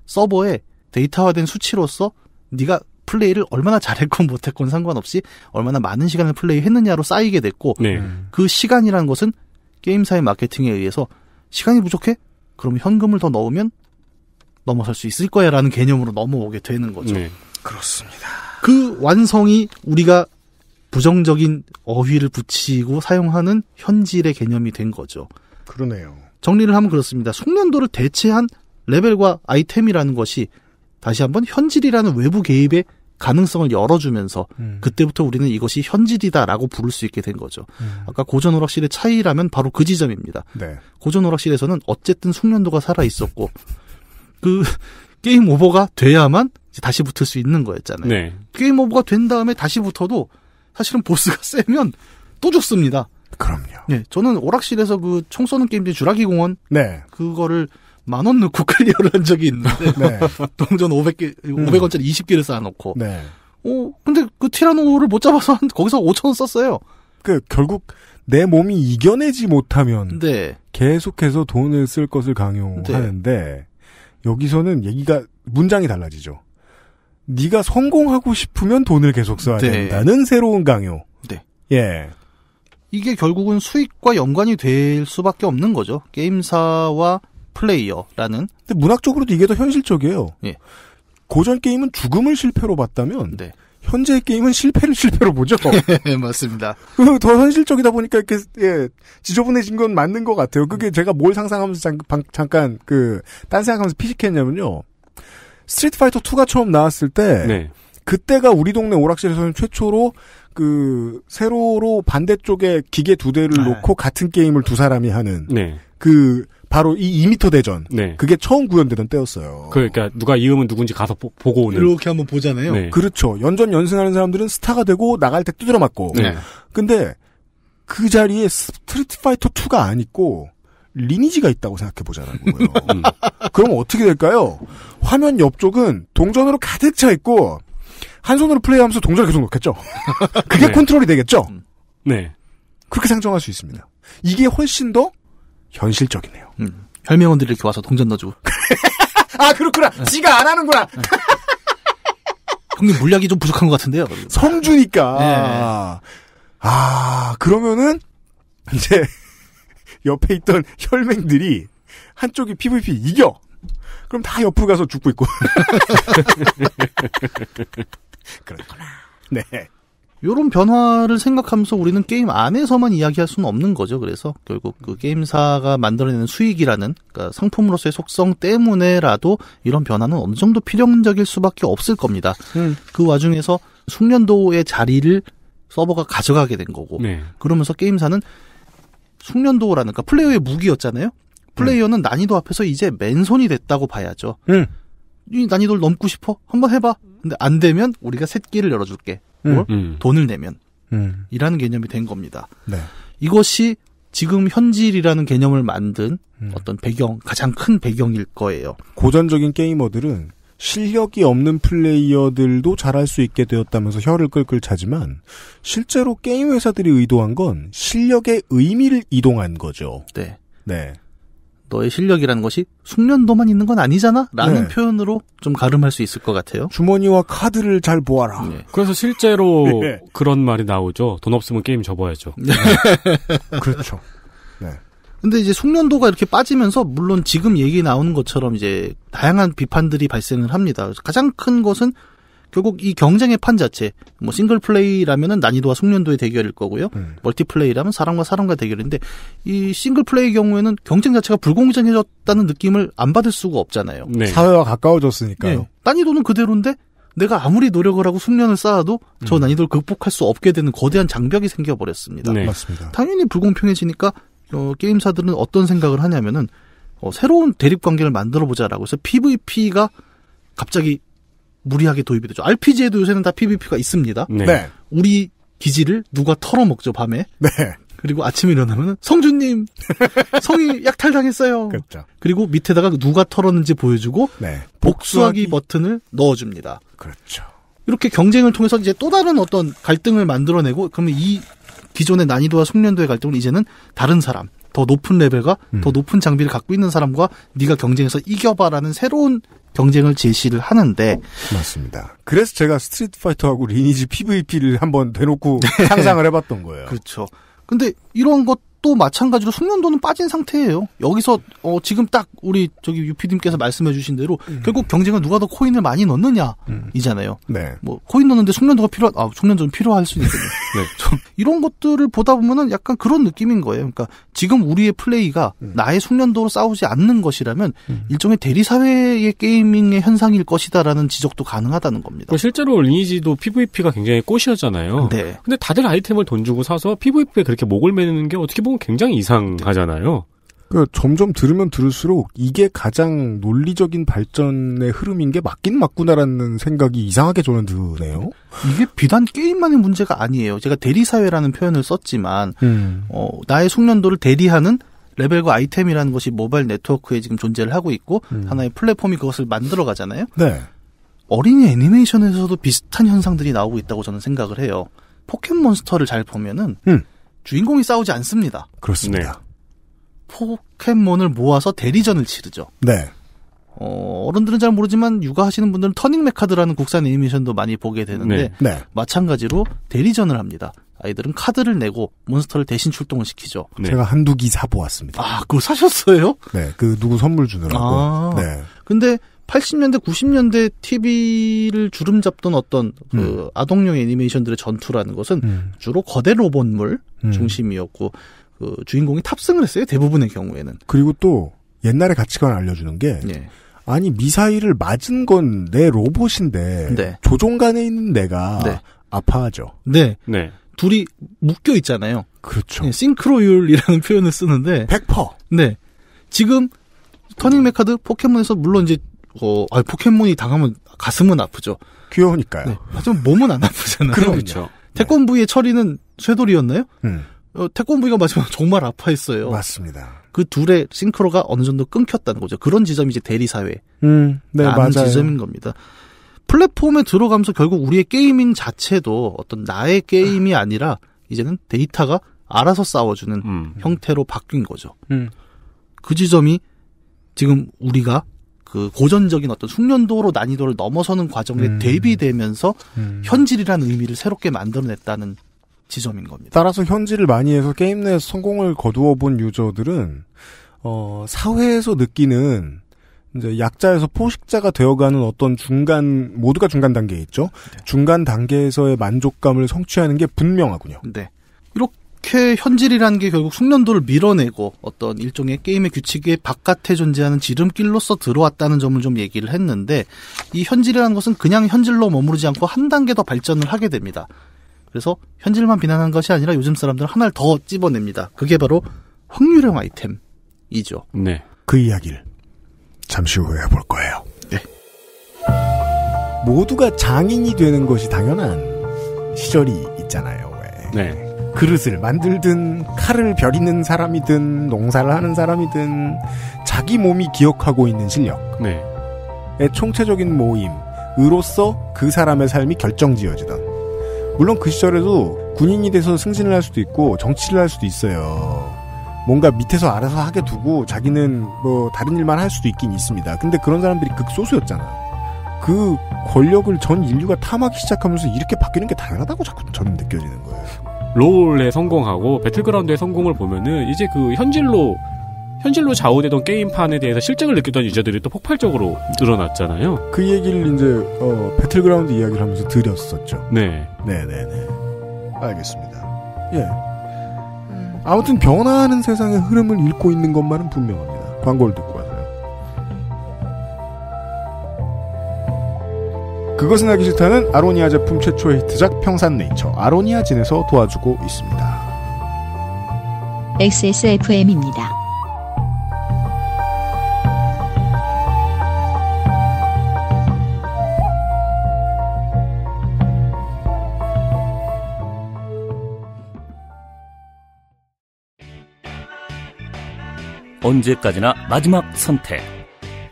서버에 데이터화된 수치로서 네가 플레이를 얼마나 잘했건 못했건 상관없이 얼마나 많은 시간을 플레이했느냐로 쌓이게 됐고 네. 그 시간이라는 것은 게임사의 마케팅에 의해서 시간이 부족해? 그럼 현금을 더 넣으면 넘어설 수 있을 거야라는 개념으로 넘어오게 되는 거죠. 네. 그렇습니다. 그 완성이 우리가 부정적인 어휘를 붙이고 사용하는 현질의 개념이 된 거죠. 그러네요. 정리를 하면 그렇습니다. 숙련도를 대체한 레벨과 아이템이라는 것이 다시 한번 현질이라는 외부 개입의 가능성을 열어주면서 음. 그때부터 우리는 이것이 현질이다라고 부를 수 있게 된 거죠. 음. 아까 고전 오락실의 차이라면 바로 그 지점입니다. 네. 고전 오락실에서는 어쨌든 숙련도가 살아 있었고 그 게임 오버가 돼야만 다시 붙을 수 있는 거였잖아요. 네. 게임 오버가 된 다음에 다시 붙어도 사실은 보스가 세면 또좋습니다 그럼요. 예, 저는 오락실에서 그 총 쏘는 게임즈 주라기 공원. 네. 그거를 만 원 넣고 클리어를 한 적이 있는데. 네. 동전 500개, 500원짜리 음. 20개를 쌓아놓고. 네. 어, 근데 그 티라노를 못 잡아서 한, 거기서 5천원 썼어요. 그, 결국 내 몸이 이겨내지 못하면. 네. 계속해서 돈을 쓸 것을 네. 강요하는데. 네. 여기서는 얘기가, 문장이 달라지죠. 네가 성공하고 싶으면 돈을 계속 써야 네. 된다는 새로운 강요. 네. 예. 이게 결국은 수익과 연관이 될 수밖에 없는 거죠. 게임사와 플레이어라는. 근데 문학적으로도 이게 더 현실적이에요. 예. 고전 게임은 죽음을 실패로 봤다면 네. 현재 게임은 실패를 실패로 보죠. 예, 맞습니다. 그 더 현실적이다 보니까 이렇게 예, 지저분해진 건 맞는 것 같아요. 그게 제가 뭘 상상하면서 잠, 깐그 딴 생각하면서 피식했냐면요. 스트리트 파이터 2가 처음 나왔을 때 네. 그때가 우리 동네 오락실에서는 최초로 그 세로로 반대쪽에 기계 두 대를 아. 놓고 같은 게임을 두 사람이 하는 네. 그 바로 이 2미터 대전 네. 그게 처음 구현되던 때였어요. 그러니까 누가 이음은 누군지 가서 보, 고 오는 이렇게 한번 보잖아요. 네. 그렇죠. 연전 연승하는 사람들은 스타가 되고 나갈 때 두드려 맞고. 네. 근데 그 자리에 스트리트 파이터 2가 안 있고 리니지가 있다고 생각해 보자는 거예요. 음. 그럼 어떻게 될까요? 화면 옆쪽은 동전으로 가득 차 있고 한 손으로 플레이하면서 동전을 계속 넣겠죠. 그게 네. 컨트롤이 되겠죠. 음. 네. 그렇게 상정할 수 있습니다. 이게 훨씬 더 현실적이네요. 음. 혈명원들이 이렇게 와서 동전 넣어주고. 아 그렇구나. 네. 지가 안 하는구나. 네. 형님 물약이 좀 부족한 것 같은데요. 성주니까. 네. 아 그러면은 이제 옆에 있던 혈맹들이 한쪽이 PVP 이겨. 그럼 다 옆으로 가서 죽고 있고. 그렇구나. 네. 요런 변화를 생각하면서 우리는 게임 안에서만 이야기할 수는 없는 거죠. 그래서 결국 그 게임사가 만들어내는 수익이라는 그러니까 상품으로서의 속성 때문에라도 이런 변화는 어느 정도 필연적일 수밖에 없을 겁니다. 음. 그 와중에서 숙련도의 자리를 서버가 가져가게 된 거고 네. 그러면서 게임사는 숙련도라는 그러니까 플레이어의 무기였잖아요. 플레이어는 음. 난이도 앞에서 이제 맨손이 됐다고 봐야죠. 음. 이 난이도를 넘고 싶어? 한번 해봐. 근데 안 되면 우리가 새끼를 열어줄게. 음. 돈을 내면. 이라는 개념이 된 겁니다. 네. 이것이 지금 현질이라는 개념을 만든 음. 어떤 배경, 가장 큰 배경일 거예요. 고전적인 게이머들은 실력이 없는 플레이어들도 잘할 수 있게 되었다면서 혀를 끌끌 차지만 실제로 게임 회사들이 의도한 건 실력의 의미를 이동한 거죠. 네. 네. 너의 실력이라는 것이 숙련도만 있는 건 아니잖아? 라는 네. 표현으로 좀 가름할 수 있을 것 같아요. 주머니와 카드를 잘 보아라. 네. 그래서 실제로 네. 그런 말이 나오죠. 돈 없으면 게임 접어야죠. 네. 그렇죠. 네. 근데 이제 숙련도가 이렇게 빠지면서 물론 지금 얘기 나오는 것처럼 이제 다양한 비판들이 발생을 합니다. 가장 큰 것은 결국 이 경쟁의 판 자체, 뭐 싱글 플레이라면은 난이도와 숙련도의 대결일 거고요. 음. 멀티플레이라면 사람과 사람과 대결인데 이 싱글 플레이 경우에는 경쟁 자체가 불공정해졌다는 느낌을 안 받을 수가 없잖아요. 네. 사회와 가까워졌으니까요. 네. 난이도는 그대로인데 내가 아무리 노력을 하고 숙련을 쌓아도 저 음. 난이도를 극복할 수 없게 되는 거대한 장벽이 생겨버렸습니다. 네. 맞습니다. 당연히 불공평해지니까 어, 게임사들은 어떤 생각을 하냐면은 어, 새로운 대립 관계를 만들어 보자라고 해서 PVP가 갑자기 무리하게 도입이 되죠. RPG에도 요새는 다 PVP가 있습니다. 네. 네. 우리 기지를 누가 털어먹죠, 밤에. 네. 그리고 아침에 일어나면 성주님 성이 약탈당했어요. 그렇죠. 그리고 밑에다가 누가 털었는지 보여주고 네. 복수하기, 복수하기, 버튼을 넣어줍니다. 그렇죠. 이렇게 경쟁을 통해서 이제 또 다른 어떤 갈등을 만들어내고 그러면 이 기존의 난이도와 숙련도의 갈등은 이제는 다른 사람 더 높은 레벨과 음. 더 높은 장비를 갖고 있는 사람과 네가 경쟁해서 이겨봐라는 새로운 경쟁을 제시를 하는데 어, 맞습니다. 그래서 제가 스트리트 파이터하고 리니지 PVP를 한번 대놓고 네. 상상을 해봤던 거예요. 그렇죠. 근데 이런 것또 마찬가지로 숙련도는 빠진 상태예요. 여기서 어, 지금 딱 우리 저기 유피님께서 말씀해주신 대로 음. 결국 경쟁은 누가 더 코인을 많이 넣느냐 이잖아요. 음. 네. 뭐 코인 넣는데 숙련도가 필요아 숙련도는 필요할 수 있거든요. 네. 이런 것들을 보다 보면은 약간 그런 느낌인 거예요. 그러니까 지금 우리의 플레이가 음. 나의 숙련도로 싸우지 않는 것이라면 음. 일종의 대리 사회의 게이밍의 현상일 것이다라는 지적도 가능하다는 겁니다. 실제로 리니지도 PVP가 굉장히 꽃이었잖아요. 네. 근데 다들 아이템을 돈 주고 사서 PVP에 그렇게 목을 매는 게 어떻게 보면 행동 굉장히 이상하잖아요. 그 점점 들으면 들을수록 이게 가장 논리적인 발전의 흐름인 게 맞긴 맞구나라는 생각이 이상하게 저는 드네요. 이게 비단 게임만의 문제가 아니에요. 제가 대리사회라는 표현을 썼지만 음. 어, 나의 숙련도를 대리하는 레벨과 아이템이라는 것이 모바일 네트워크에 지금 존재를 하고 있고 음. 하나의 플랫폼이 그것을 만들어 가잖아요. 네. 어린이 애니메이션에서도 비슷한 현상들이 나오고 있다고 저는 생각을 해요. 포켓몬스터를 잘 보면은 음. 주인공이 싸우지 않습니다. 그렇습니다. 네. 포켓몬을 모아서 대리전을 치르죠. 네. 어, 어른들은 잘 모르지만 육아하시는 분들은 터닝 메카드라는 국산 애니메이션도 많이 보게 되는데 네. 네. 마찬가지로 대리전을 합니다. 아이들은 카드를 내고 몬스터를 대신 출동을 시키죠. 네. 제가 한두 기 사보았습니다. 아, 그거 사셨어요? 네, 그 누구 선물 주느라고. 아, 네. 근데 80년대, 90년대 TV를 주름 잡던 어떤 그 음. 아동용 애니메이션들의 전투라는 것은 음. 주로 거대 로봇물 음. 중심이었고 그 주인공이 탑승을 했어요. 대부분의 경우에는. 그리고 또 옛날의 가치관을 알려주는 게 네. 아니 미사일을 맞은 건 내 로봇인데 네. 조종간에 있는 내가 네. 아파하죠. 네. 네. 둘이 묶여 있잖아요. 그렇죠. 네, 싱크로율이라는 표현을 쓰는데 100%. 네. 지금 터닝 메카드 포켓몬에서 물론 이제 어, 아, 포켓몬이 당하면 가슴은 아프죠. 귀여우니까요. 네. 하지만 몸은 안 아프잖아요. 그렇죠. 네. 태권브이의 처리는 쇄돌이었나요? 음. 어, 태권브이가 마지막 정말 아파했어요. 맞습니다. 그 둘의 싱크로가 어느 정도 끊겼다는 거죠. 그런 지점이 이제 대리사회. 음, 네, 맞아요. 지점인 겁니다. 플랫폼에 들어가면서 결국 우리의 게이밍 자체도 어떤 나의 게임이 아니라 이제는 데이터가 알아서 싸워주는 음. 형태로 바뀐 거죠. 음. 그 지점이 지금 우리가 그 고전적인 어떤 숙련도로 난이도를 넘어서는 과정에 음. 대비되면서 음. 현질이라는 의미를 새롭게 만들어냈다는 지점인 겁니다. 따라서 현질을 많이 해서 게임 내에서 성공을 거두어 본 유저들은 어, 사회에서 느끼는 이제 약자에서 포식자가 되어가는 어떤 중간 모두가 중간 단계에 있죠. 네. 중간 단계에서의 만족감을 성취하는 게 분명하군요. 네. 이렇게 국회 현질이라는 게 결국 숙련도를 밀어내고 어떤 일종의 게임의 규칙에 바깥에 존재하는 지름길로서 들어왔다는 점을 좀 얘기를 했는데 이 현질이라는 것은 그냥 현질로 머무르지 않고 한 단계 더 발전을 하게 됩니다. 그래서 현질만 비난한 것이 아니라 요즘 사람들은 하나를 더 찝어냅니다. 그게 바로 확률형 아이템이죠. 네. 그 이야기를 잠시 후에 해볼 거예요. 네. 모두가 장인이 되는 것이 당연한 시절이 있잖아요. 네. 그릇을 만들든 칼을 벼리는 사람이든 농사를 하는 사람이든 자기 몸이 기억하고 있는 실력. 네. 총체적인 모임으로서 그 사람의 삶이 결정지어지던. 물론 그 시절에도 군인이 돼서 승진을 할 수도 있고 정치를 할 수도 있어요. 뭔가 밑에서 알아서 하게 두고 자기는 뭐 다른 일만 할 수도 있긴 있습니다. 근데 그런 사람들이 극소수였잖아그 권력을 전 인류가 탐하기 시작하면서 이렇게 바뀌는 게 당연하다고 자꾸 저는 느껴지는 거예요. 롤에 성공하고 배틀그라운드의 성공을 보면은 이제 그 현질로 현실로 좌우되던 게임판에 대해서 실증을느꼈던 유저들이 또 폭발적으로 늘어났잖아요. 그 얘기를 이제 어, 배틀그라운드 이야기를 하면서 드렸었죠. 네, 네, 네, 네. 알겠습니다. 예. 음. 아무튼 변화하는 세상의 흐름을 읽고 있는 것만은 분명합니다. 광고를 듣고. 그것은 알기 싫다는 아로니아 제품 최초 히트작 평산네이처 아로니아진에서 도와주고 있습니다. XSFM입니다. 언제까지나 마지막 선택.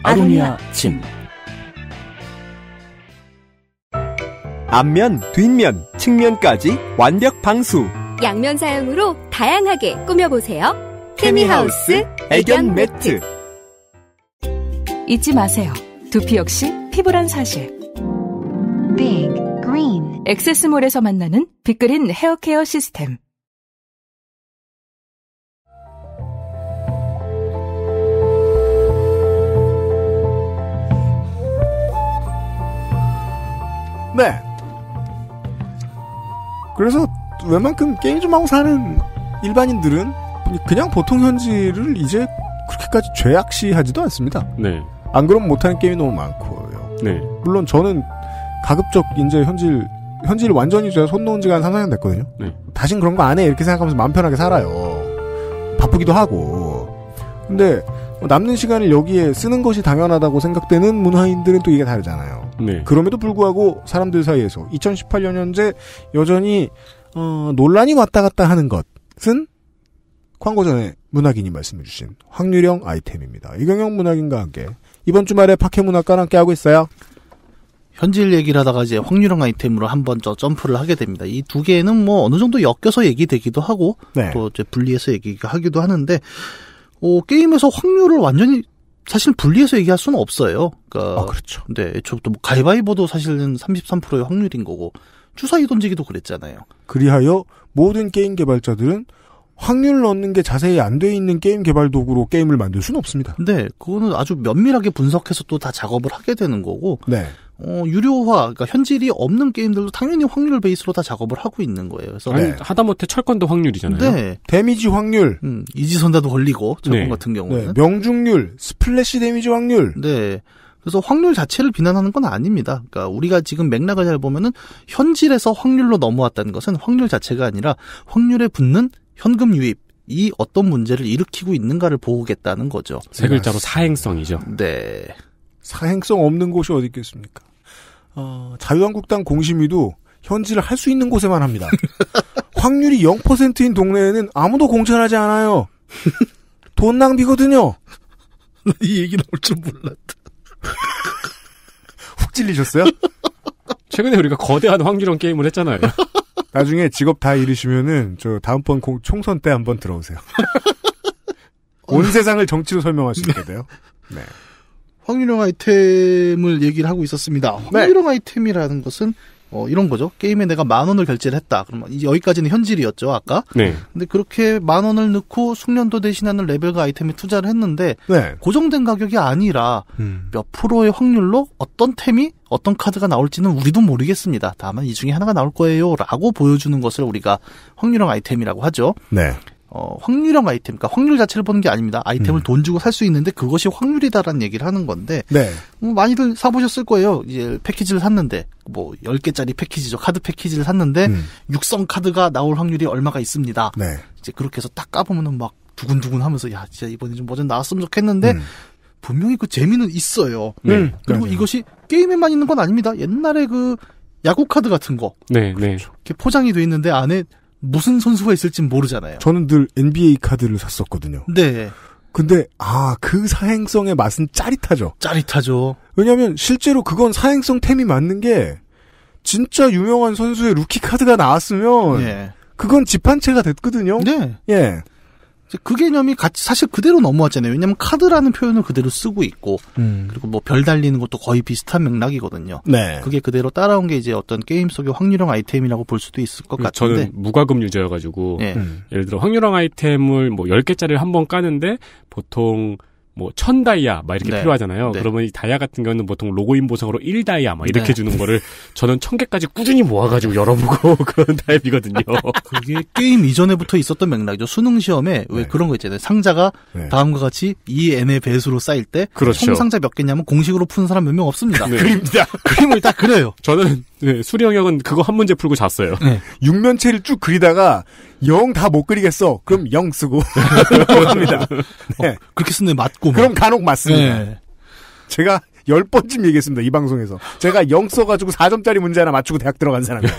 아로니아 진. 앞면, 뒷면, 측면까지 완벽 방수. 양면 사용으로 다양하게 꾸며보세요. 케미하우스 애견 매트. 잊지 마세요. 두피 역시 피부란 사실. Big Green. 엑세스몰에서 만나는 빅그린 헤어케어 시스템. 네, 그래서 웬만큼 게임 좀 하고 사는 일반인들은 그냥 보통 현지를 이제 그렇게까지 죄악시하지도 않습니다. 네. 안 그러면 못하는 게임이 너무 많고요. 네. 물론 저는 가급적 이제 현질 현질 완전히 제가 손 놓은 지가 한 3, 4년 됐거든요. 네. 다신 그런 거 안 해. 이렇게 생각하면서 마음 편하게 살아요. 바쁘기도 하고. 근데 어, 남는 시간을 여기에 쓰는 것이 당연하다고 생각되는 문화인들은 또 이게 다르잖아요. 네. 그럼에도 불구하고 사람들 사이에서 2018년 현재 여전히 어, 논란이 왔다 갔다 하는 것은 광고 전에 문학인이 말씀해주신 확률형 아이템입니다. 이경영 문학인과 함께 이번 주말에 파케 문학과랑 함께 하고 있어요. 현질 얘기를 하다가 이제 확률형 아이템으로 한번더 점프를 하게 됩니다. 이 두 개는 뭐 어느 정도 엮여서 얘기되기도 하고 네. 또 이제 분리해서 얘기하기도 하는데 어, 게임에서 확률을 완전히 사실 분리해서 얘기할 수는 없어요. 그러니까 아, 그렇죠. 네, 저부터 뭐 가위바위보도 사실은 33%의 확률인 거고 주사위 던지기도 그랬잖아요. 그리하여 모든 게임 개발자들은 확률 넣는 게 자세히 안 돼 있는 게임 개발 도구로 게임을 만들 수는 없습니다. 네, 그거는 아주 면밀하게 분석해서 또 다 작업을 하게 되는 거고. 네. 어, 유료화, 그러니까 현질이 없는 게임들도 당연히 확률 베이스로 다 작업을 하고 있는 거예요. 그래서 아니, 네. 하다못해 철권도 확률이잖아요. 네. 데미지 확률, 음, 이지선다도 걸리고 철권 네. 같은 네. 경우는 명중률, 스플래시 데미지 확률. 네. 그래서 확률 자체를 비난하는 건 아닙니다. 그러니까 우리가 지금 맥락을 잘 보면은 현질에서 확률로 넘어왔다는 것은 확률 자체가 아니라 확률에 붙는 현금 유입. 이 어떤 문제를 일으키고 있는가를 보겠다는 거죠. 세 글자로 사행성이죠. 네. 사행성 없는 곳이 어디 있겠습니까? 어, 자유한국당 공심위도 현지를 할 수 있는 곳에만 합니다. 확률이 0%인 동네에는 아무도 공천하지 않아요. 돈 낭비거든요. 이 얘기 나올 줄 몰랐다. 훅 찔리셨어요? 최근에 우리가 거대한 확률형 게임을 했잖아요. 나중에 직업 다 잃으시면은 저 다음번 공, 총선 때 한번 들어오세요. 온 세상을 정치로 설명할 수 있게 돼요. 네. 황률형 아이템을 얘기를 하고 있었습니다. 황률형 네. 아이템이라는 것은 어, 이런 거죠. 게임에 내가 만 원을 결제를 했다. 그러면 여기까지는 현질이었죠, 아까. 네. 근데 그렇게 만 원을 넣고 숙련도 대신하는 레벨과 아이템에 투자를 했는데 네. 고정된 가격이 아니라 음. 몇 프로의 확률로 어떤 템이 어떤 카드가 나올지는 우리도 모르겠습니다. 다만 이 중에 하나가 나올 거예요라고 보여주는 것을 우리가 확률형 아이템이라고 하죠. 네. 어, 확률형 아이템, 그러니까 확률 자체를 보는 게 아닙니다. 아이템을 음. 돈 주고 살 수 있는데 그것이 확률이다라는 얘기를 하는 건데, 네. 음, 많이들 사보셨을 거예요. 이제 패키지를 샀는데, 뭐, 10개짜리 패키지죠. 카드 패키지를 샀는데, 음. 육성 카드가 나올 확률이 얼마가 있습니다. 네. 이제 그렇게 해서 딱 까보면은 막 두근두근 하면서, 야, 진짜 이번에 좀 뭐 좀 나왔으면 좋겠는데, 음. 분명히 그 재미는 있어요. 네. 음. 그리고 맞아요. 이것이 게임에만 있는 건 아닙니다. 옛날에 그, 야구 카드 같은 거. 네, 네. 그렇죠. 네. 이렇게 포장이 돼 있는데 안에 무슨 선수가 있을진 모르잖아요. 저는 늘 NBA 카드를 샀었거든요. 네. 근데 아그 사행성의 맛은 짜릿하죠. 짜릿하죠. 왜냐하면 실제로 그건 사행성 템이 맞는 게 진짜 유명한 선수의 루키 카드가 나왔으면 예. 그건 집한채가 됐거든요. 네. 예. 그 개념이 같이 사실 그대로 넘어왔잖아요. 왜냐하면 카드라는 표현을 그대로 쓰고 있고 음. 그리고 뭐 별 달리는 것도 거의 비슷한 맥락이거든요. 네. 그게 그대로 따라온 게 이제 어떤 게임 속의 확률형 아이템이라고 볼 수도 있을 것 그러니까 같은데 저는 무과금 유저여가지고 네. 예. 음. 예를 들어 확률형 아이템을 뭐 10개짜리를 한 번 까는데 보통 뭐천 다이아 막 이렇게 네. 필요하잖아요. 네. 그러면 이 다이아 같은 경우는 보통 로그인 보상으로 1 다이아 막 이렇게 네. 주는 거를 저는 천 개까지 꾸준히 모아가지고 열어보고 그런 타입이거든요. 그게 게임 이전에부터 있었던 맥락이죠. 수능 시험에 왜 네. 그런 거 있잖아요. 상자가 네. 다음과 같이 이 n의 배수로 쌓일 때 그렇죠. 총 상자 몇 개냐면 공식으로 푸는 사람 몇 명 없습니다. 네. 그림니다 그림을 딱 그려요. 저는 수리 영역은 그거 한 문제 풀고 잤어요. 육면체를 쭉 그리다가 영다못 그리겠어. 그럼 영 쓰고 합니다. 어, 네. 어, 그렇게 쓰는 맞고. 뭐. 그럼 간혹 맞습니다. 네. 제가 열 번쯤 얘기했습니다. 이 방송에서. 제가 영 써가지고 4점짜리 문제 하나 맞추고 대학 들어간 사람이에요.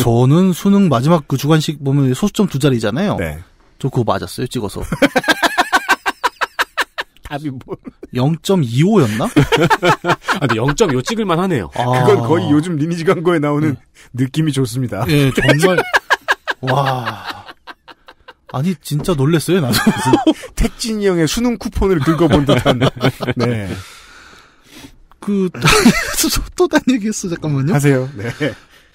저는 수능 마지막 그주관식 보면 소수점 두 자리잖아요. 네. 저 그거 맞았어요. 찍어서. 답이 뭐 0.25였나? 아, 근데 0.5 찍을만 하네요. 아... 그건 거의 요즘 리니지 광고에 나오는 네. 느낌이 좋습니다. 예, 네, 정말 와. 아니 진짜 놀랬어요 나도. 택진이 형의 수능 쿠폰을 긁어본 듯한. 네. 네. 그또 다른 얘기했어 잠깐만요. 하세요. 네.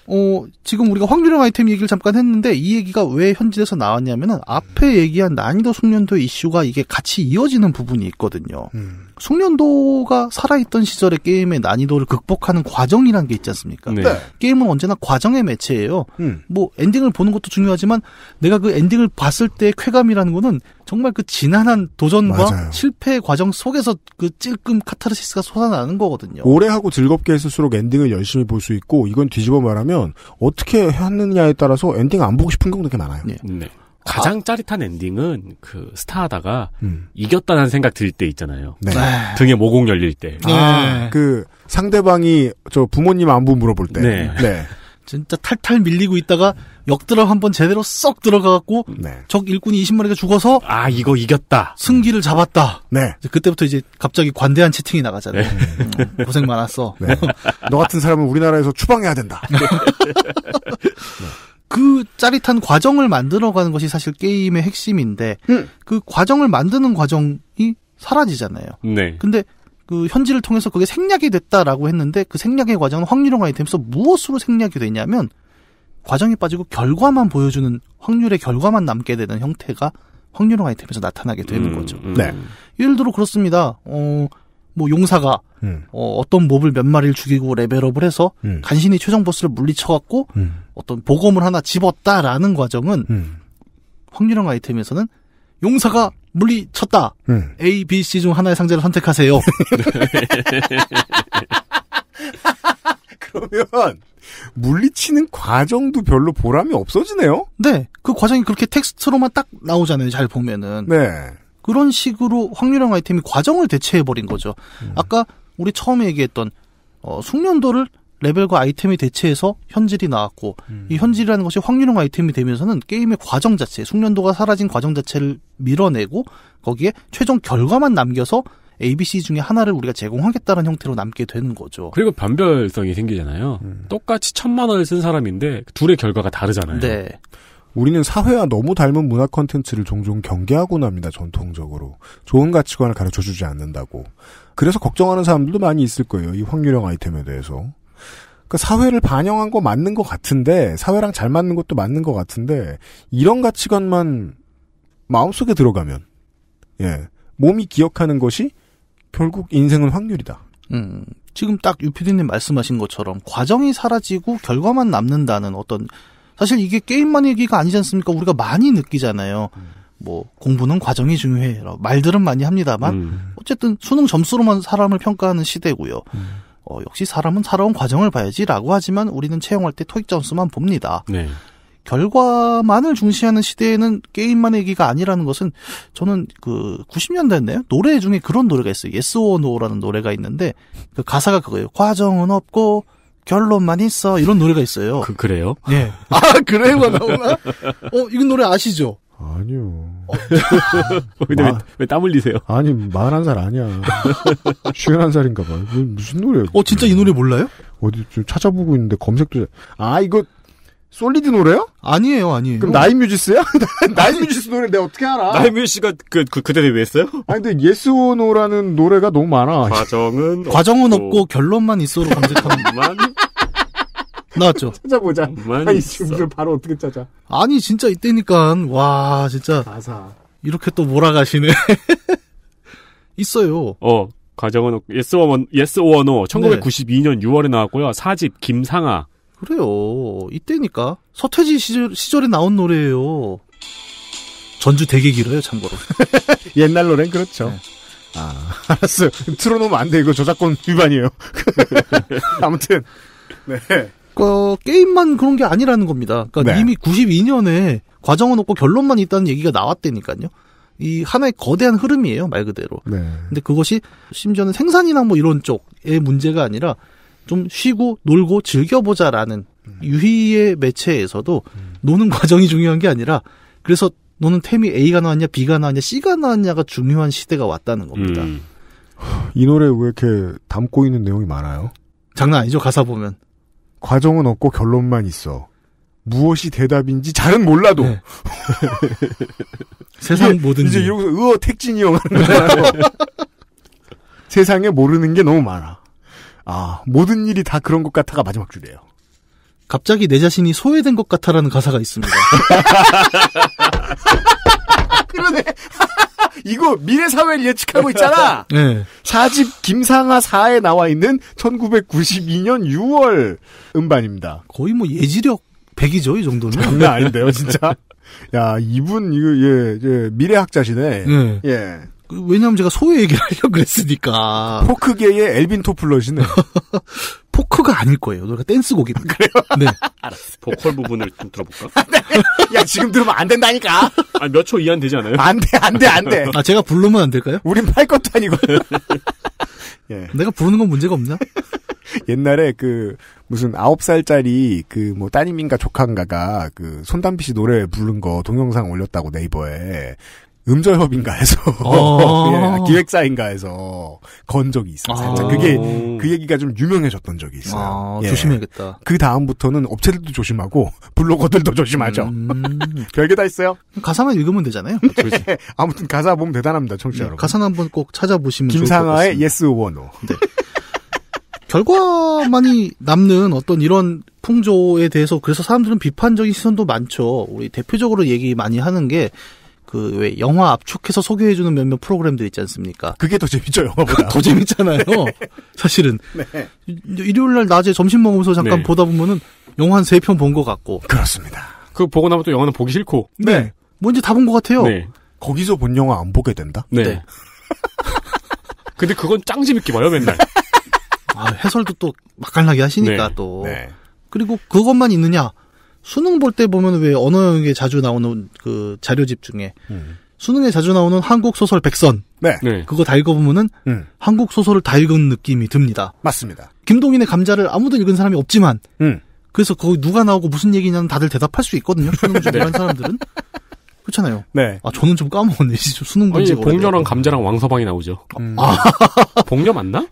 어 지금 우리가 황유형 아이템 얘기를 잠깐 했는데 이 얘기가 왜현지에서 나왔냐면은 앞에 얘기한 난이도 숙련도 이슈가 이게 같이 이어지는 부분이 있거든요. 음. 숙련도가 살아있던 시절의 게임의 난이도를 극복하는 과정이란 게 있지 않습니까? 네. 네. 게임은 언제나 과정의 매체예요. 음. 뭐 엔딩을 보는 것도 중요하지만 내가 그 엔딩을 봤을 때의 쾌감이라는 거는 정말 그지난한 도전과 맞아요. 실패의 과정 속에서 그 찔끔 카타르시스가 솟아나는 거거든요. 오래 하고 즐겁게 했을수록 엔딩을 열심히 볼 수 있고 이건 뒤집어 말하면 어떻게 했느냐에 따라서 엔딩 안 보고 싶은 경우도 꽤 많아요. 네. 네. 가장 아. 짜릿한 엔딩은 그 스타하다가 음. 이겼다는 생각 들 때 있잖아요. 네. 네. 등에 모공 열릴 때. 아, 네. 네. 그 상대방이 저 부모님 안부 물어볼 때. 네. 네. 진짜 탈탈 밀리고 있다가 역드랍 한번 제대로 썩 들어가갖고 네. 적 일꾼이 20마리가 죽어서 아 이거 이겼다 승기를 잡았다 네 이제 그때부터 이제 갑자기 관대한 채팅이 나가잖아요 네. 음, 고생 많았어 네. 너 같은 사람은 우리나라에서 추방해야 된다 그 짜릿한 과정을 만들어가는 것이 사실 게임의 핵심인데 음. 그 과정을 만드는 과정이 사라지잖아요. 네. 근데 그 현지를 통해서 그게 생략이 됐다라고 했는데 그 생략의 과정은 확률형 아이템에서 무엇으로 생략이 되냐면 과정이 빠지고 결과만 보여주는 확률의 결과만 남게 되는 형태가 확률형 아이템에서 나타나게 되는 음, 거죠. 음. 네. 예를 들어 그렇습니다. 어, 뭐 용사가 음. 어, 어떤 몹을 몇 마리를 죽이고 레벨업을 해서 음. 간신히 최종 보스를 물리쳐갖고 음. 어떤 보검을 하나 집었다라는 과정은 음. 확률형 아이템에서는 용사가 물리쳤다. 음. A, B, C 중 하나의 상자를 선택하세요. 그러면 물리치는 과정도 별로 보람이 없어지네요. 네, 그 과정이 그렇게 텍스트로만 딱 나오잖아요. 잘 보면은. 네. 그런 식으로 확률형 아이템이 과정을 대체해 버린 거죠. 음. 아까 우리 처음에 얘기했던 어, 숙련도를 레벨과 아이템이 대체해서 현질이 나왔고 음. 이 현질이라는 것이 확률형 아이템이 되면서는 게임의 과정 자체, 숙련도가 사라진 과정 자체를 밀어내고 거기에 최종 결과만 남겨서 A, B, C 중에 하나를 우리가 제공하겠다는 형태로 남게 되는 거죠. 그리고 변별성이 생기잖아요. 음. 똑같이 천만 원을 쓴 사람인데 둘의 결과가 다르잖아요. 네. 우리는 사회와 너무 닮은 문화 콘텐츠를 종종 경계하고 납니다, 전통적으로. 좋은 가치관을 가르쳐 주지 않는다고. 그래서 걱정하는 사람들도 많이 있을 거예요, 이 확률형 아이템에 대해서. 그 사회를 반영한 거 맞는 것 같은데 사회랑 잘 맞는 것도 맞는 것 같은데 이런 가치관만 마음속에 들어가면 예 몸이 기억하는 것이 결국 인생은 확률이다. 음 지금 딱 유피디님 말씀하신 것처럼 과정이 사라지고 결과만 남는다는 어떤 사실 이게 게임만 얘기가 아니지 않습니까? 우리가 많이 느끼잖아요. 음. 뭐 공부는 과정이 중요해 말들은 많이 합니다만 음. 어쨌든 수능 점수로만 사람을 평가하는 시대고요. 음. 어, 역시 사람은 살아온 과정을 봐야지라고 하지만 우리는 채용할 때 토익 점수만 봅니다. 네. 결과만을 중시하는 시대에는 게임만 얘기가 아니라는 것은 저는 그 90년대였네요. 노래 중에 그런 노래가 있어요. Yes or No라는 노래가 있는데 그 가사가 그거예요. 과정은 없고 결론만 있어 이런 노래가 있어요. 그, 그래요? 네. 아 그래요가 나오나? 어 이건 노래 아시죠? 아니요. 어. 근데 마... 아. 왜땀 흘리세요? 아니, 41살 아니야. 5한살인가 봐요. 무슨 노래예요? 어, 진짜 이 노래 몰라요? 어디 좀 찾아보고 있는데 검색도, 아, 이거, 솔리드 노래요? 아니에요, 아니에요. 그럼 나인뮤지스야? 나인뮤지스 노래 내가 어떻게 알아? 나인뮤지스가 그, 그, 그때 데뷔했어요? 아니, 근데 예스 오노라는 노래가 너무 많아. 과정은 과정은 없고, 결론만 있어로 검색하면. 나왔죠. 찾아보자. 아니, 지금 바로 어떻게 찾아. 아니, 진짜 이때니까, 와, 진짜. 가사. 이렇게 또 몰아가시네. 있어요. 어, 과정은, 예스 오원, 예스 오원호, 1992년 6월에 나왔고요. 사집, 김상아. 그래요. 이때니까. 서태지 시절, 시절에 나온 노래예요. 전주 되게 길어요, 참고로. 옛날 노래는 그렇죠. 네. 아, 알았어요. 틀어놓으면 안 돼. 이거 저작권 위반이에요. 아무튼. 네. 어, 게임만 그런 게 아니라는 겁니다. 그러니까 네. 이미 92년에 과정은 없고 결론만 있다는 얘기가 나왔다니까요. 이 하나의 거대한 흐름이에요, 말 그대로. 네. 근데 그것이 심지어는 생산이나 뭐 이런 쪽의 문제가 아니라 좀 쉬고 놀고 즐겨보자라는 음. 유희의 매체에서도 음. 노는 과정이 중요한 게 아니라 그래서 너는 템이 A가 나왔냐, B가 나왔냐, C가 나왔냐가 중요한 시대가 왔다는 겁니다. 음. 이 노래 왜 이렇게 담고 있는 내용이 많아요? 장난 아니죠, 가사 보면. 과정은 없고 결론만 있어. 무엇이 대답인지 잘은 몰라도 네. 세상 모든 이제 이러고서 으어 택진이 형 세상에 모르는 게 너무 많아. 아 모든 일이 다 그런 것 같아가 마지막 줄이에요. 갑자기 내 자신이 소외된 것 같아라는 가사가 있습니다. 그러네. 이거 미래 사회를 예측하고 있잖아. 네. 4집 김상하 4에 나와 있는 1992년 6월 음반입니다. 거의 뭐 예지력 100이죠, 이 정도는. 장난 아닌데요, 진짜. 야, 이분 이거 예, 예 미래학자시네. 네. 예. 예. 왜냐하면 제가 소외 얘기를 하려고 그랬으니까. 포크계의 엘빈 토플러시네. 포크가 아닐 거예요. 노래가 댄스곡입니다. 그래요? 네. 알았어. 보컬 부분을 좀 들어볼까? 네. 야, 지금 들으면 안 된다니까! 아, 몇초 이안 되지 않아요? 안 돼, 안 돼, 안 돼! 아, 제가 부르면 안 될까요? 우린 팔 것도 아니고. 예. 내가 부르는 건 문제가 없나? 옛날에 그, 무슨 아홉 살짜리 그뭐 따님인가 조카인가가 그 손담비 씨 노래 부른 거 동영상 올렸다고 네이버에 음절협인가해서 어~ 예, 기획사인가해서건 적이 있어요. 살 아~ 그게 그 얘기가 좀 유명해졌던 적이 있어요. 아, 예. 조심해야겠다. 그 다음부터는 업체들도 조심하고 블로거들도 조심하죠. 음~ 별게 다 있어요. 가사만 읽으면 되잖아요. 네. 아무튼 가사 보면 대단합니다, 청취자 네, 여러분. 가사 한번 꼭 찾아보시면 김상아의 예스 원호. 네. 결과만이 남는 어떤 이런 풍조에 대해서 그래서 사람들은 비판적인 시선도 많죠. 우리 대표적으로 얘기 많이 하는 게 그왜 영화 압축해서 소개해주는 몇몇 프로그램들 있지 않습니까? 그게 더 재밌죠 영화보다. 더 재밌잖아요. 네. 사실은 네. 일요일 날 낮에 점심 먹으면서 잠깐 네. 보다 보면은 영화 한 세 편 본 것 같고. 그렇습니다. 그 보고 나면 또 영화는 보기 싫고. 네. 네. 뭔지 뭐 다본 것 같아요. 네. 거기서 본 영화 안 보게 된다. 네. 네. 근데 그건 짱 재밌게 봐요 맨날. 아, 해설도 또 맛깔나게 하시니까 네. 또. 그리고 그것만 있느냐? 수능 볼 때 보면 왜 언어 영역에 자주 나오는 그 자료집 중에 음. 수능에 자주 나오는 한국 소설 백선. 네. 네. 그거 다 읽어보면은 음. 한국 소설을 다 읽은 느낌이 듭니다. 맞습니다. 김동인의 감자를 아무도 읽은 사람이 없지만 음. 그래서 거기 누가 나오고 무슨 얘기냐는 다들 대답할 수 있거든요. 수능 준비한 네. 사람들은. 그렇잖아요. 네. 아 저는 좀 까먹었네. 수능 본지 봉녀랑 감자랑 왕서방이 나오죠. 음. 아. 봉녀 맞나?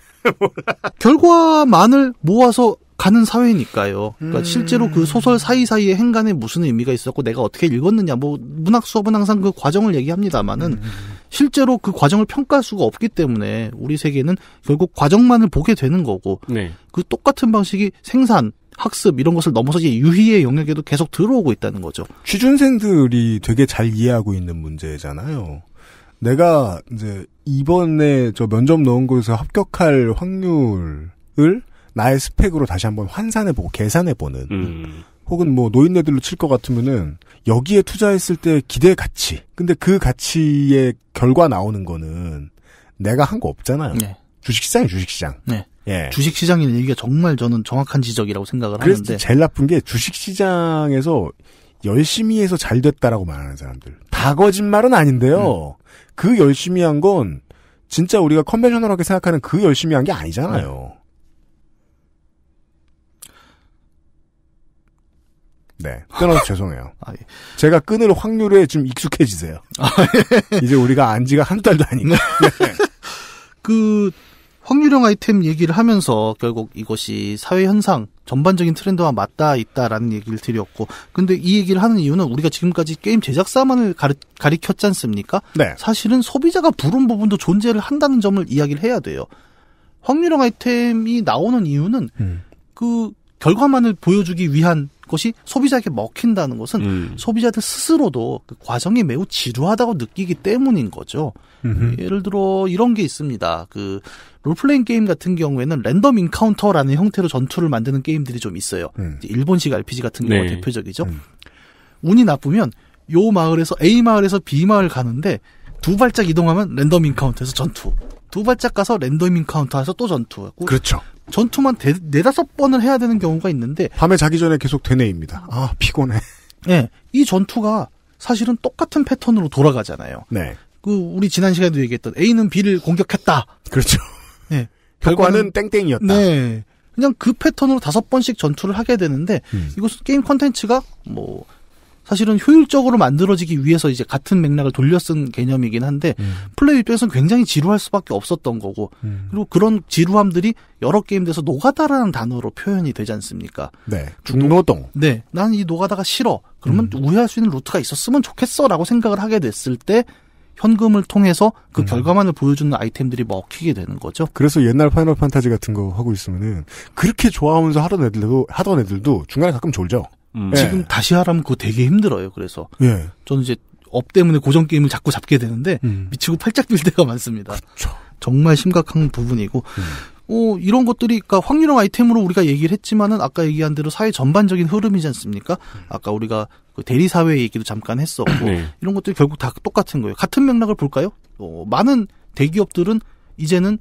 결과만을 모아서 가는 사회니까요. 그러니까 음. 실제로 그 소설 사이사이에 행간에 무슨 의미가 있었고 내가 어떻게 읽었느냐 뭐 문학 수업은 항상 그 과정을 얘기합니다만은 음. 실제로 그 과정을 평가할 수가 없기 때문에 우리 세계는 결국 과정만을 보게 되는 거고 네. 그 똑같은 방식이 생산 학습 이런 것을 넘어서 이제 유희의 영역에도 계속 들어오고 있다는 거죠. 취준생들이 되게 잘 이해하고 있는 문제잖아요. 내가 이제 이번에 저 면접 넣은 곳에서 합격할 확률을 나의 스펙으로 다시 한번 환산해보고 계산해보는 음. 혹은 뭐 노인네들로 칠 것 같으면은 여기에 투자했을 때 기대 가치 근데 그 가치의 결과 나오는 거는 내가 한 거 없잖아요. 네. 주식시장이 주식시장. 네. 예. 주식시장이라 얘기가 정말 저는 정확한 지적이라고 생각을 그래서 하는데 제일 나쁜 게 주식시장에서 열심히 해서 잘 됐다라고 말하는 사람들 다 거짓말은 아닌데요. 음. 그 열심히 한 건 진짜 우리가 컨벤셔널하게 생각하는 그 열심히 한 게 아니잖아요. 네. 끊어서 죄송해요. 아, 예. 제가 끊을 확률에 좀 익숙해지세요. 아, 예. 이제 우리가 안 지가 한 달도 아닌가. 네. 그, 확률형 아이템 얘기를 하면서 결국 이것이 사회 현상, 전반적인 트렌드와 맞닿아 있다라는 얘기를 드렸고, 근데 이 얘기를 하는 이유는 우리가 지금까지 게임 제작사만을 가리, 가리켰지 않습니까? 네. 사실은 소비자가 부른 부분도 존재를 한다는 점을 이야기를 해야 돼요. 확률형 아이템이 나오는 이유는 음. 그 결과만을 보여주기 위한 것이 소비자에게 먹힌다는 것은 음. 소비자들 스스로도 그 과정이 매우 지루하다고 느끼기 때문인 거죠. 음흠. 예를 들어 이런 게 있습니다. 그 롤플레잉 게임 같은 경우에는 랜덤 인카운터라는 형태로 전투를 만드는 게임들이 좀 있어요. 음. 일본식 RPG 같은 경우가 네. 대표적이죠. 음. 운이 나쁘면 요 마을에서 A 마을에서 B 마을 가는데 두 발짝 이동하면 랜덤 인카운터에서 전투. 두 발짝 가서 랜덤 인카운터에서 또 전투. 그렇죠. 전투만 대, 네, 네다섯 번을 해야 되는 경우가 있는데 밤에 자기 전에 계속 되뇌입니다. 아 피곤해. 네, 이 전투가 사실은 똑같은 패턴으로 돌아가잖아요. 네. 그 우리 지난 시간에도 얘기했던 A는 B를 공격했다. 그렇죠. 네. 결과는, 땡땡이었다. 네. 그냥 그 패턴으로 다섯 번씩 전투를 하게 되는데 음. 이것은 게임 컨텐츠가 뭐 사실은 효율적으로 만들어지기 위해서 이제 같은 맥락을 돌려쓴 개념이긴 한데 음. 플레이 입장에서는 굉장히 지루할 수밖에 없었던 거고 음. 그리고 그런 지루함들이 여러 게임들에서 노가다라는 단어로 표현이 되지 않습니까? 네. 중노동. 네. 난 이 노가다가 싫어. 그러면 음. 우회할 수 있는 루트가 있었으면 좋겠어라고 생각을 하게 됐을 때 현금을 통해서 그 음. 결과만을 보여주는 아이템들이 먹히게 되는 거죠. 그래서 옛날 파이널 판타지 같은 거 하고 있으면은 그렇게 좋아하면서 하던 애들도 하던 애들도 중간에 가끔 졸죠. 음. 지금 예. 다시 하라면 그거 되게 힘들어요. 그래서 예. 저는 이제 업 때문에 고정 게임을 자꾸 잡게 되는데 음. 미치고 팔짝 뛸 때가 많습니다. 그쵸. 그렇죠. 정말 심각한 부분이고 음. 어, 이런 것들이 그러니까 확률형 아이템으로 우리가 얘기를 했지만은 아까 얘기한 대로 사회 전반적인 흐름이지 않습니까? 아까 우리가 그 대리 사회 얘기도 잠깐 했었고 네. 이런 것들이 결국 다 똑같은 거예요. 같은 맥락을 볼까요? 어, 많은 대기업들은 이제는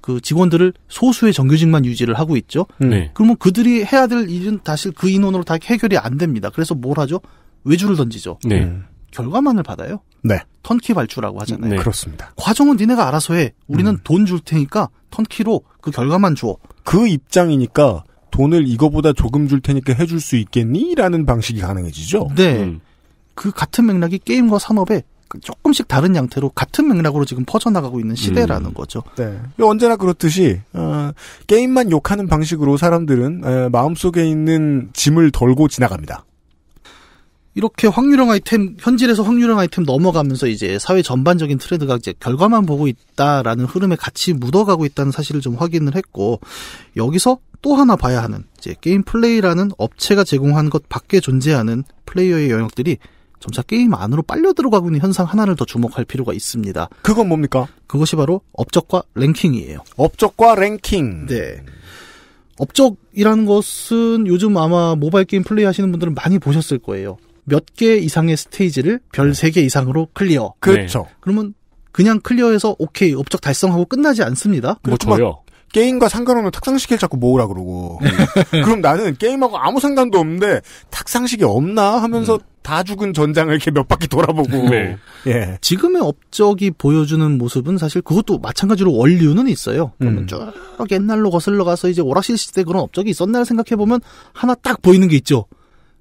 그 직원들을 소수의 정규직만 유지를 하고 있죠. 음. 네. 그러면 그들이 해야 될 일은 사실 그 인원으로 다 해결이 안 됩니다. 그래서 뭘 하죠? 외주를 던지죠. 네. 음. 결과만을 받아요. 네. 턴키 발주라고 하잖아요. 네. 그렇습니다. 과정은 니네가 알아서 해. 우리는 음. 돈줄 테니까 턴키로 그 결과만 줘. 그 입장이니까 돈을 이거보다 조금 줄 테니까 해줄 수 있겠니? 라는 방식이 가능해지죠. 네. 음. 그 같은 맥락이 게임과 산업에 그 조금씩 다른 양태로 같은 맥락으로 지금 퍼져나가고 있는 시대라는 음. 거죠. 네. 언제나 그렇듯이 어, 게임만 욕하는 방식으로 사람들은 에, 마음속에 있는 짐을 덜고 지나갑니다. 이렇게 확률형 아이템 현질에서 확률형 아이템 넘어가면서 이제 사회 전반적인 트레드가 이제 결과만 보고 있다라는 흐름에 같이 묻어가고 있다는 사실을 좀 확인을 했고 여기서 또 하나 봐야 하는 이제 게임 플레이라는 업체가 제공한 것 밖에 존재하는 플레이어의 영역들이 점차 게임 안으로 빨려 들어가고 있는 현상 하나를 더 주목할 필요가 있습니다. 그건 뭡니까? 그것이 바로 업적과 랭킹이에요. 업적과 랭킹. 네. 업적이라는 것은 요즘 아마 모바일 게임 플레이 하시는 분들은 많이 보셨을 거예요. 몇 개 이상의 스테이지를 별 세개 네. 이상으로 클리어. 그렇죠. 네. 그러면 그냥 클리어해서 오케이 업적 달성하고 끝나지 않습니다. 뭐 저요. 게임과 상관없는 탁상식을 자꾸 모으라 그러고 네. 그럼 나는 게임하고 아무 상관도 없는데 탁상식이 없나 하면서 음. 다 죽은 전장을 이렇게 몇 바퀴 돌아보고 네. 예. 지금의 업적이 보여주는 모습은 사실 그것도 마찬가지로 원류는 있어요. 음. 쭉 옛날로 거슬러 가서 이제 오락실 시대 그런 업적이 있었나를 생각해 보면 하나 딱 보이는 게 있죠.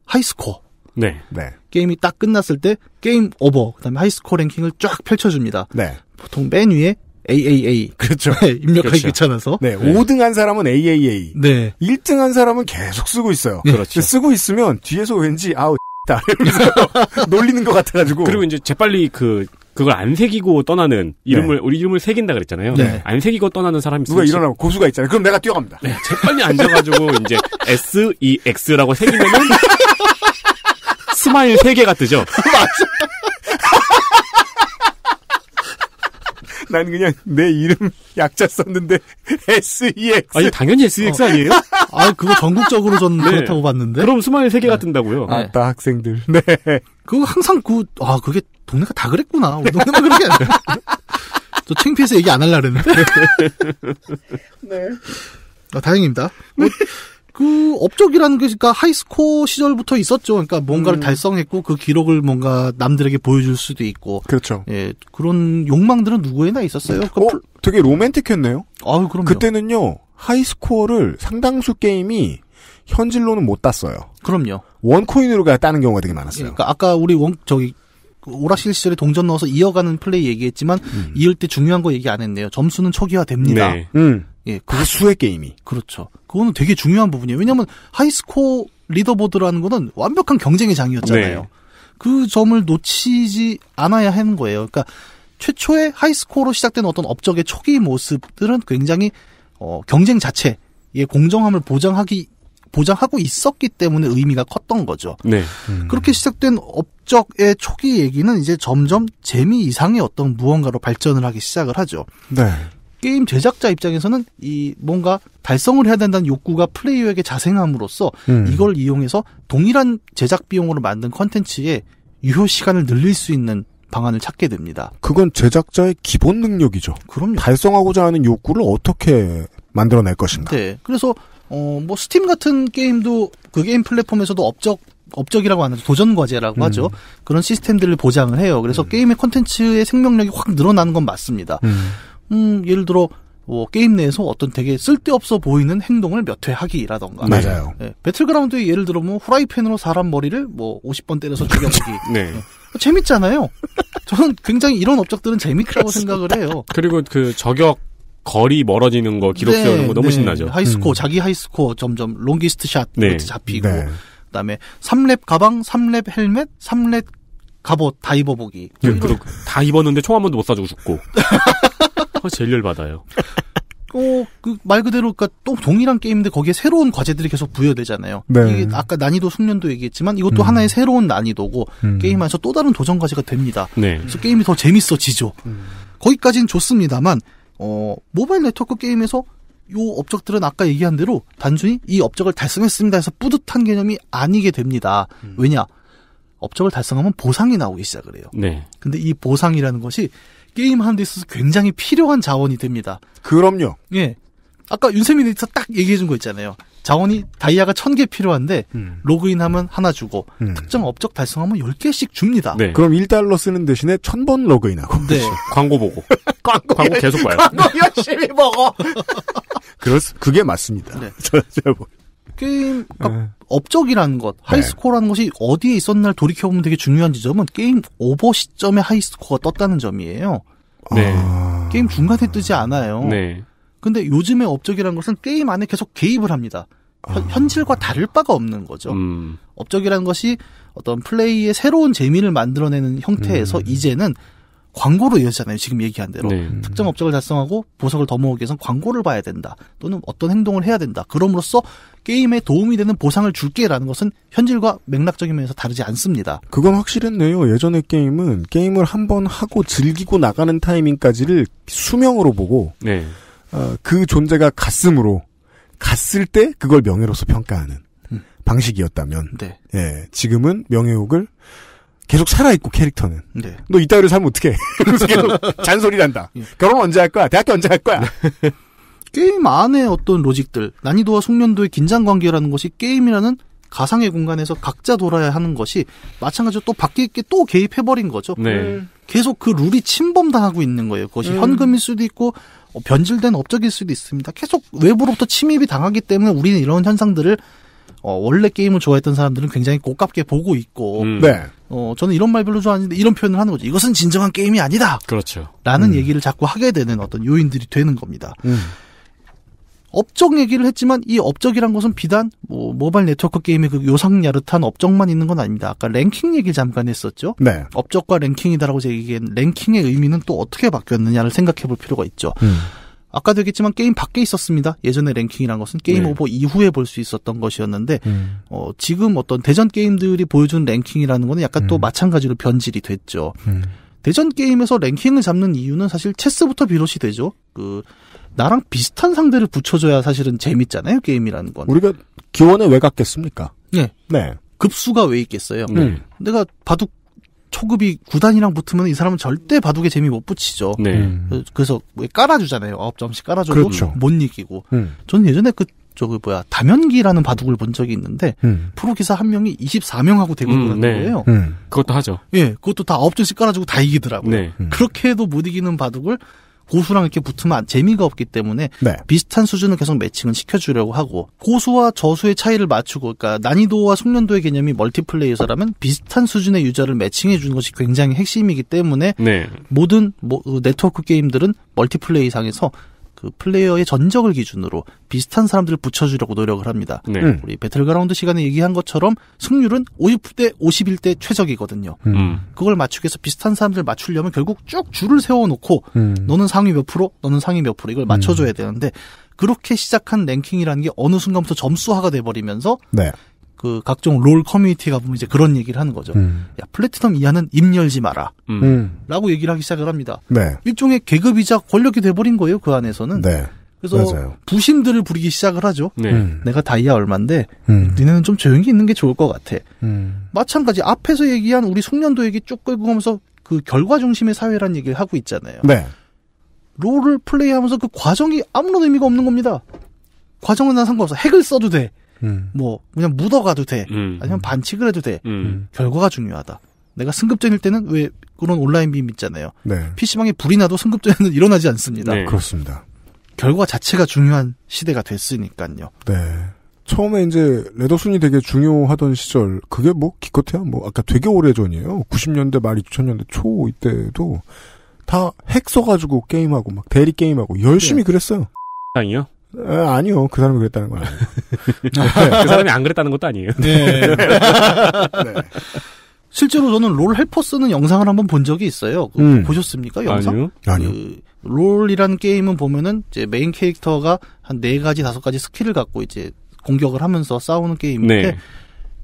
하이스코 네. 네. 네. 게임이 딱 끝났을 때 게임 오버 그다음에 하이스코 랭킹을 쫙 펼쳐줍니다. 네. 보통 맨 위에 AAA. 그렇죠. 네, 입력하기 그렇죠. 귀찮아서. 네, 네. 5등 한 사람은 AAA. 네. 1등 한 사람은 계속 쓰고 있어요. 네. 그렇죠. 쓰고 있으면 뒤에서 왠지 아우 다 놀리는 것 같아가지고. 그리고 이제 재빨리 그 그걸 안 새기고 떠나는 이름을 네. 우리 이름을 새긴다 그랬잖아요. 네. 안 새기고 떠나는 사람이 누가 있을지. 일어나면 고수가 있잖아요. 그럼 내가 뛰어갑니다. 네, 재빨리 앉아가지고 이제 S E X라고 새기면은 스마일 3개가 뜨죠. 맞아. 난 그냥 내 이름 약자 썼는데 SEX. 아니 당연히 SEX 어. 아니에요? 아 그거 전국적으로 저는 네. 그렇다고 봤는데. 그럼 스마일 세 개가 네. 뜬다고요. 아, 네. 다 학생들. 네. 그거 항상 그아 그게 동네가 다 그랬구나. 우리 동네만 그렇게. 저 창피해서 얘기 안 할라 그랬는데. 네. 아, 다행입니다. 뭐, 네. 그 업적이라는 게 그러니까 하이스코 시절부터 있었죠. 그러니까 뭔가를 음. 달성했고 그 기록을 뭔가 남들에게 보여줄 수도 있고. 그렇죠. 예, 그런 욕망들은 누구에나 있었어요. 그 어, 되게 로맨틱했네요. 아, 그럼요. 그때는요 하이스코어를 상당수 게임이 현질로는 못 땄어요. 그럼요. 원코인으로 가야 따는 경우가 되게 많았어요. 예, 그러니까 아까 우리 원 저기 오락실 시절에 동전 넣어서 이어가는 플레이 얘기했지만 음. 이을 때 중요한 거 얘기 안 했네요. 점수는 초기화됩니다. 네. 음. 예, 그 다수의 게임이. 그렇죠. 그거는 되게 중요한 부분이에요. 왜냐하면 하이스코어 리더보드라는 거는 완벽한 경쟁의 장이었잖아요. 네. 그 점을 놓치지 않아야 하는 거예요. 그러니까 최초의 하이스코어로 시작된 어떤 업적의 초기 모습들은 굉장히 어, 경쟁 자체의 공정함을 보장하기 보장하고 있었기 때문에 의미가 컸던 거죠. 네. 음. 그렇게 시작된 업적의 초기 얘기는 이제 점점 재미 이상의 어떤 무언가로 발전을 하기 시작을 하죠. 네. 게임 제작자 입장에서는 이 뭔가 달성을 해야 된다는 욕구가 플레이어에게 자생함으로써 음. 이걸 이용해서 동일한 제작 비용으로 만든 컨텐츠의 유효 시간을 늘릴 수 있는 방안을 찾게 됩니다. 그건 제작자의 기본 능력이죠. 그럼요. 달성하고자 하는 욕구를 어떻게 만들어낼 것인가. 네. 그래서 어뭐 스팀 같은 게임도 그 게임 플랫폼에서도 업적 업적이라고 하는 도전 과제라고 음. 하죠. 그런 시스템들을 보장을 해요. 그래서 음. 게임의 콘텐츠의 생명력이 확 늘어나는 건 맞습니다. 음. 음, 예를 들어 뭐 게임 내에서 어떤 되게 쓸데없어 보이는 행동을 몇 회 하기라던가. 맞아요. 네, 배틀그라운드에 예를 들어 뭐 후라이팬으로 사람 머리를 뭐 50번 때려서 죽여보기. 네. 예. 어, 재밌잖아요. 저는 굉장히 이런 업적들은 재밌다고 그렇습 생각을 해요. 그리고 그 저격 거리 멀어지는 거 기록 네, 세우는 거 너무 네. 신나죠. 하이스코 음. 자기 하이스코 점점 롱기스트 샷 네. 잡히고 네. 그다음에 3렙 가방, 3렙 헬멧, 3렙 갑옷 다 입어보기. 네, 그리고 다 입었는데 총 한 번도 못 쏴주고 죽고. 어, 제일 열받아요. 어, 그, 말 그대로, 그니까, 또 동일한 게임인데 거기에 새로운 과제들이 계속 부여되잖아요. 네. 이게 아까 난이도 숙련도 얘기했지만 이것도 음. 하나의 새로운 난이도고, 음. 게임 에서또 다른 도전 과제가 됩니다. 네. 그래서 게임이 더 재밌어지죠. 음. 거기까지는 좋습니다만, 어, 모바일 네트워크 게임에서 요 업적들은 아까 얘기한 대로 단순히 이 업적을 달성했습니다 해서 뿌듯한 개념이 아니게 됩니다. 음. 왜냐? 업적을 달성하면 보상이 나오기 시작을 해요. 네. 근데 이 보상이라는 것이 게임하는 데 있어서 굉장히 필요한 자원이 됩니다. 그럼요. 예. 아까 윤세민 에디터 딱 얘기해준 거 있잖아요. 자원이 다이아가 천 개 필요한데 음. 로그인하면 하나 주고 음. 특정 업적 달성하면 열개씩 줍니다. 네. 그럼 일달러 쓰는 대신에 천 번 로그인하고 네. 광고 보고 광고, 광고 계속 봐요. 광고 열심히 먹어. 그렇 그게 맞습니다. 네. 저, 저, 뭐. 게임 그러니까 네. 업적이라는 것, 네. 하이스코어라는 네. 것이 어디에 있었나를 돌이켜보면 되게 중요한 지점은 게임 오버 시점에 하이스코어가 떴다는 점이에요. 네. 아... 게임 중간에 뜨지 않아요. 네. 근데 요즘의 업적이라는 것은 게임 안에 계속 개입을 합니다. 현, 아. 실과 다를 바가 없는 거죠. 음. 업적이라는 것이 어떤 플레이의 새로운 재미를 만들어내는 형태에서 음. 이제는 광고로 이어지잖아요. 지금 얘기한 대로 네. 특정 업적을 달성하고 보석을 더 모으기 위해선 광고를 봐야 된다. 또는 어떤 행동을 해야 된다. 그럼으로써 게임에 도움이 되는 보상을 줄게라는 것은 현실과 맥락적인 면에서 다르지 않습니다. 그건 확실했네요. 예전의 게임은 게임을 한 번 하고 즐기고 나가는 타이밍까지를 수명으로 보고 네. 어, 그 존재가 갔으므로 갔을 때 그걸 명예로서 평가하는 음. 방식이었다면 네. 예, 지금은 명예욕을 계속 살아있고 캐릭터는. 네. 너이따위로 살면 어떡해. 그래서 계속 잔소리를 한다. 예. 결혼 언제 할 거야? 대학교 언제 할 거야? 네. 게임 안에 어떤 로직들, 난이도와 숙련도의 긴장 관계라는 것이 게임이라는 가상의 공간에서 각자 돌아야 하는 것이 마찬가지로 또 밖에 있게 또 개입해버린 거죠. 네. 음. 계속 그 룰이 침범당하고 있는 거예요. 그것이 음. 현금일 수도 있고 어, 변질된 업적일 수도 있습니다. 계속 외부로부터 침입이 당하기 때문에 우리는 이런 현상들을 어, 원래 게임을 좋아했던 사람들은 굉장히 고깝게 보고 있고, 음. 네. 어, 저는 이런 말 별로 좋아하는데 이런 표현을 하는 거죠. 이것은 진정한 게임이 아니다! 그렇죠. 라는 음. 얘기를 자꾸 하게 되는 어떤 요인들이 되는 겁니다. 음. 업적 얘기를 했지만 이 업적이란 것은 비단 뭐 모바일 네트워크 게임의 그 요상야릇한 업적만 있는 건 아닙니다. 아까 랭킹 얘기 잠깐 했었죠. 네. 업적과 랭킹이다라고 제가 얘기한 랭킹의 의미는 또 어떻게 바뀌었느냐를 생각해 볼 필요가 있죠. 음. 아까도 얘기했지만 게임 밖에 있었습니다. 예전에 랭킹이란 것은 게임 네. 오버 이후에 볼 수 있었던 것이었는데 음. 어, 지금 어떤 대전 게임들이 보여준 랭킹이라는 거는 약간 음. 또 마찬가지로 변질이 됐죠. 음. 대전 게임에서 랭킹을 잡는 이유는 사실 체스부터 비롯이 되죠. 그 나랑 비슷한 상대를 붙여줘야 사실은 재밌잖아요 게임이라는 건. 우리가 기원에 왜 갔겠습니까? 네. 네. 급수가 왜 있겠어요? 음. 내가 바둑 초급이 구단이랑 붙으면 이 사람은 절대 바둑에 재미 못 붙이죠. 네. 음. 그래서 깔아주잖아요. 아홉 점씩 깔아줘도 그렇죠. 못 이기고. 음. 저는 예전에 그 저기 뭐야 다면기라는 바둑을 본 적이 있는데 음. 프로 기사 한 명이 24명하고 대결을 하는 네. 거예요. 음. 그것도 하죠. 예, 그것도 다 아홉 점씩 깔아주고 다 이기더라고요. 네. 음. 그렇게 해도 못 이기는 바둑을 고수랑 이렇게 붙으면 재미가 없기 때문에 네. 비슷한 수준을 계속 매칭을 시켜주려고 하고 고수와 저수의 차이를 맞추고 그러니까 난이도와 숙련도의 개념이 멀티플레이에서라면 비슷한 수준의 유저를 매칭해 주는 것이 굉장히 핵심이기 때문에 네. 모든 뭐, 그 네트워크 게임들은 멀티플레이상에서 그 플레이어의 전적을 기준으로 비슷한 사람들을 붙여주려고 노력을 합니다. 네. 음. 우리 배틀그라운드 시간에 얘기한 것처럼 승률은 50대 51대 최적이거든요. 음. 음. 그걸 맞추기 위해서 비슷한 사람들 을 맞추려면 결국 쭉 줄을 세워놓고 음. 너는 상위 몇 프로, 너는 상위 몇 프로 이걸 음. 맞춰줘야 되는데 그렇게 시작한 랭킹이라는 게 어느 순간부터 점수화가 돼버리면서 네. 그 각종 롤 커뮤니티 가보면 이제 그런 얘기를 하는 거죠. 음. 야, 플래티넘 이하는 입 열지 마라. 음. 음. 라고 얘기를 하기 시작을 합니다. 네. 일종의 계급이자 권력이 돼버린 거예요, 그 안에서는. 네. 그래서 맞아요. 부심들을 부리기 시작을 하죠. 네. 음. 내가 다이아 얼만데 음. 니네는 좀 조용히 있는 게 좋을 것 같아. 음. 마찬가지 앞에서 얘기한 우리 송년도 얘기 쭉 끌고 가면서 그 결과 중심의 사회란 얘기를 하고 있잖아요. 네. 롤을 플레이하면서 그 과정이 아무런 의미가 없는 겁니다. 과정은 난 상관없어. 핵을 써도 돼. 음. 뭐 그냥 묻어가도 돼. 음. 아니면 반칙을 해도 돼. 음. 음. 결과가 중요하다. 내가 승급전일 때는 왜 그런 온라인 빔 있잖아요. 네. PC방에 불이 나도 승급전에는 일어나지 않습니다. 네. 그렇습니다. 결과 자체가 중요한 시대가 됐으니까요. 네. 처음에 이제 레더순이 되게 중요하던 시절, 그게 뭐 기껏해야 뭐 아까 되게 오래 전이에요. 90년대 말 2000년대 초 이때도 다 핵 써가지고 게임하고 막 대리 게임하고 열심히 네. 그랬어요. 아니요. 아, 아니요. 그 사람이 그랬다는 건 아니에요. 네. 그 사람이 안 그랬다는 것도 아니에요. 네. 네. 실제로 저는 롤 헬퍼 쓰는 영상을 한번 본 적이 있어요. 그 음. 보셨습니까? 영상? 아니요. 그롤이란 그 게임은 보면은 이제 메인 캐릭터가 한 네 가지 다섯 가지 스킬을 갖고 이제 공격을 하면서 싸우는 게임인데 네.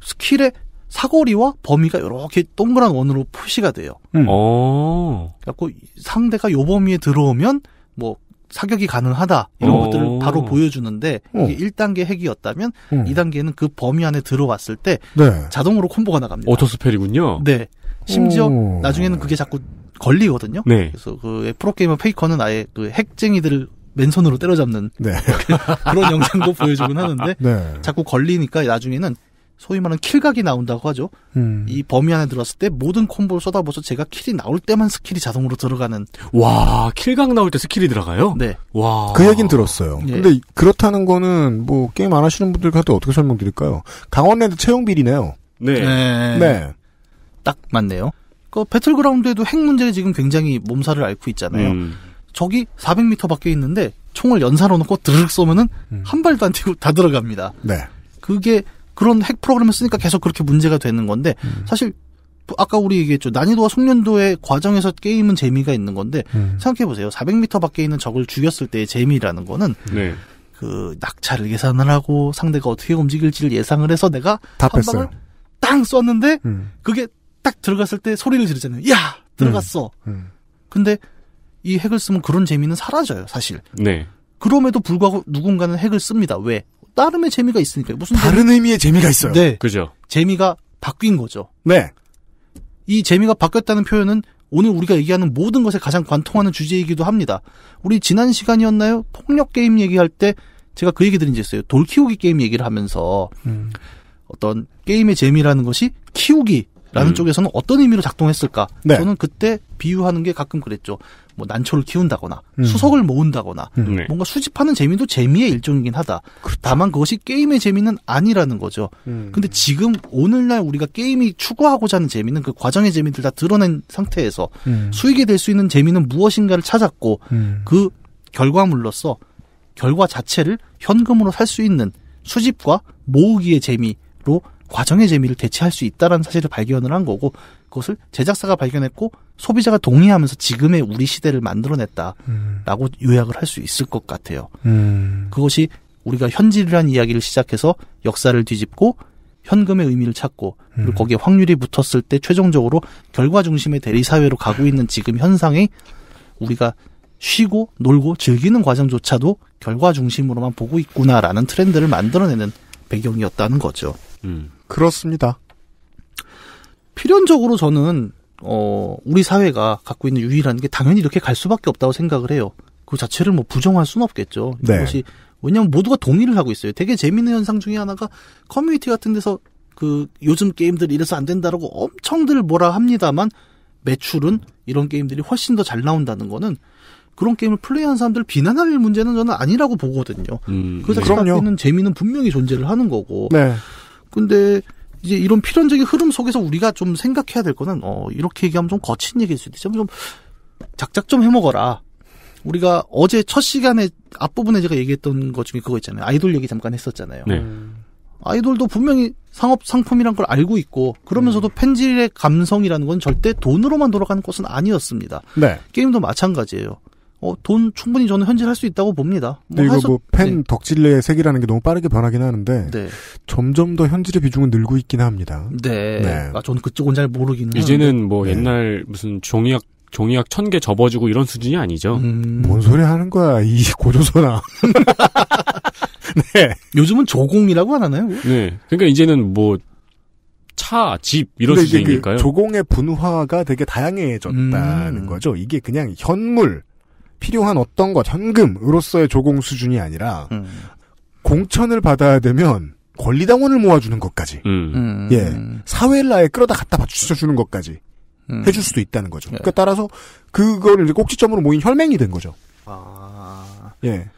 스킬의 사거리와 범위가 이렇게 동그란 원으로 표시가 돼요. 음. 어. 그래갖고 상대가 요 범위에 들어오면 뭐 사격이 가능하다 이런 오. 것들을 바로 보여주는데 어. 이게 1단계 핵이었다면 음. 2단계는 그 범위 안에 들어왔을 때 네. 자동으로 콤보가 나갑니다. 오토스펠이군요. 네. 심지어 오. 나중에는 그게 자꾸 걸리거든요. 네. 그래서 그 프로게이머 페이커는 아예 그 핵쟁이들을 맨손으로 때려잡는 네. 그런 영상도 보여주곤 하는데 네. 자꾸 걸리니까 나중에는 소위 말하는 킬각이 나온다고 하죠. 음. 이 범위 안에 들어왔을 때 모든 콤보를 쏟아부어서 제가 킬이 나올 때만 스킬이 자동으로 들어가는. 와, 킬각 나올 때 스킬이 들어가요? 네. 와. 그 얘긴 들었어요. 예. 근데 그렇다는 거는 뭐 게임 안 하시는 분들한테 어떻게 설명드릴까요? 강원랜드 채용비리네요. 네. 네. 네. 딱 맞네요. 그 배틀그라운드에도 핵 문제를 지금 굉장히 몸살을 앓고 있잖아요. 음. 저기 400m 밖에 있는데 총을 연사로 놓고 드르륵 쏘면은 음. 한 발도 안 튀고 다 들어갑니다. 네. 그게 그런 핵 프로그램을 쓰니까 계속 그렇게 문제가 되는 건데 음. 사실 아까 우리 얘기했죠 난이도와 숙련도의 과정에서 게임은 재미가 있는 건데 음. 생각해 보세요 400m 밖에 있는 적을 죽였을 때의 재미라는 거는 네. 그 낙차를 예산을 하고 상대가 어떻게 움직일지를 예상을 해서 내가 답 뺐어요. 방을 땅 쐈는데 음. 그게 딱 들어갔을 때 소리를 지르잖아요 야 들어갔어 음. 음. 근데 이 핵을 쓰면 그런 재미는 사라져요 사실 네. 그럼에도 불구하고 누군가는 핵을 씁니다. 왜? 따름의 재미가 있으니까 무슨 다른 재미? 의미의 재미가 있어요. 네, 그죠. 재미가 바뀐 거죠. 네. 이 재미가 바뀌었다는 표현은 오늘 우리가 얘기하는 모든 것에 가장 관통하는 주제이기도 합니다. 우리 지난 시간이었나요? 폭력 게임 얘기할 때 제가 그 얘기 드린 적 있어요. 돌 키우기 게임 얘기를 하면서 음. 어떤 게임의 재미라는 것이 키우기라는 음. 쪽에서는 어떤 의미로 작동했을까? 네. 저는 그때 비유하는 게 가끔 그랬죠. 뭐 난초를 키운다거나 음. 수석을 모은다거나 음. 네. 뭔가 수집하는 재미도 재미의 일종이긴 하다. 그렇죠. 다만 그것이 게임의 재미는 아니라는 거죠. 음. 근데 지금 오늘날 우리가 게임이 추구하고자 하는 재미는 그 과정의 재미들 다 드러낸 상태에서 음. 수익이 될 수 있는 재미는 무엇인가를 찾았고 음. 그 결과물로서 결과 자체를 현금으로 살 수 있는 수집과 모으기의 재미로 과정의 재미를 대체할 수 있다라는 사실을 발견을 한 거고 것을 제작사가 발견했고 소비자가 동의하면서 지금의 우리 시대를 만들어냈다라고 음. 요약을 할 수 있을 것 같아요. 음. 그것이 우리가 현질이란 이야기를 시작해서 역사를 뒤집고 현금의 의미를 찾고 그리고 음. 거기에 확률이 붙었을 때 최종적으로 결과 중심의 대리 사회로 가고 있는 지금 현상이 우리가 쉬고 놀고 즐기는 과정조차도 결과 중심으로만 보고 있구나라는 트렌드를 만들어내는 배경이었다는 거죠. 음. 그렇습니다. 필연적으로 저는 어 우리 사회가 갖고 있는 유일한 게 당연히 이렇게 갈 수밖에 없다고 생각을 해요. 그 자체를 뭐 부정할 수는 없겠죠. 네. 이것이 왜냐하면 모두가 동의를 하고 있어요. 되게 재미있는 현상 중에 하나가 커뮤니티 같은 데서 그 요즘 게임들 이래서 안 된다라고 엄청들 뭐라 합니다만 매출은 이런 게임들이 훨씬 더 잘 나온다는 거는 그런 게임을 플레이하는 사람들 비난할 문제는 저는 아니라고 보거든요. 음, 그래서 음. 갖고 있 재미는 분명히 존재를 하는 거고. 네. 근데 이제 이런 필연적인 흐름 속에서 우리가 좀 생각해야 될 거는 어 이렇게 얘기하면 좀 거친 얘기일 수도 있지만 좀 작작 좀 해먹어라. 우리가 어제 첫 시간에 앞부분에 제가 얘기했던 것 중에 그거 있잖아요. 아이돌 얘기 잠깐 했었잖아요. 네. 아이돌도 분명히 상업 상품이란 걸 알고 있고 그러면서도 음. 팬질의 감성이라는 건 절대 돈으로만 돌아가는 것은 아니었습니다. 네. 게임도 마찬가지예요. 어, 돈 충분히 저는 현질할 수 있다고 봅니다. 뭐근 이거 뭐팬 네. 덕질의 색이라는게 너무 빠르게 변하긴 하는데 네. 점점 더 현질의 비중은 늘고 있긴 합니다. 네. 네. 아, 저는 그쪽은 잘 모르기는. 이제는 하는뭐 네. 옛날 무슨 종이학 종이학 천개 접어주고 이런 수준이 아니죠. 음... 뭔 소리 하는 거야 이 고조선아. 네. 요즘은 조공이라고 안 하나요? 네. 그러니까 이제는 뭐 차, 집 이런 그 수준이니까요. 그 조공의 분화가 되게 다양해졌다는 음... 거죠. 이게 그냥 현물. 필요한 어떤 것 현금으로서의 조공 수준이 아니라 음. 공천을 받아야 되면 권리당원을 모아주는 것까지 음. 음. 예 사회를 아예 끌어다 갖다 받쳐주는 것까지 음. 해줄 수도 있다는 거죠. 예. 그러니까 따라서 그걸 이제 꼭지점으로 모인 혈맹이 된 거죠. 아... 예.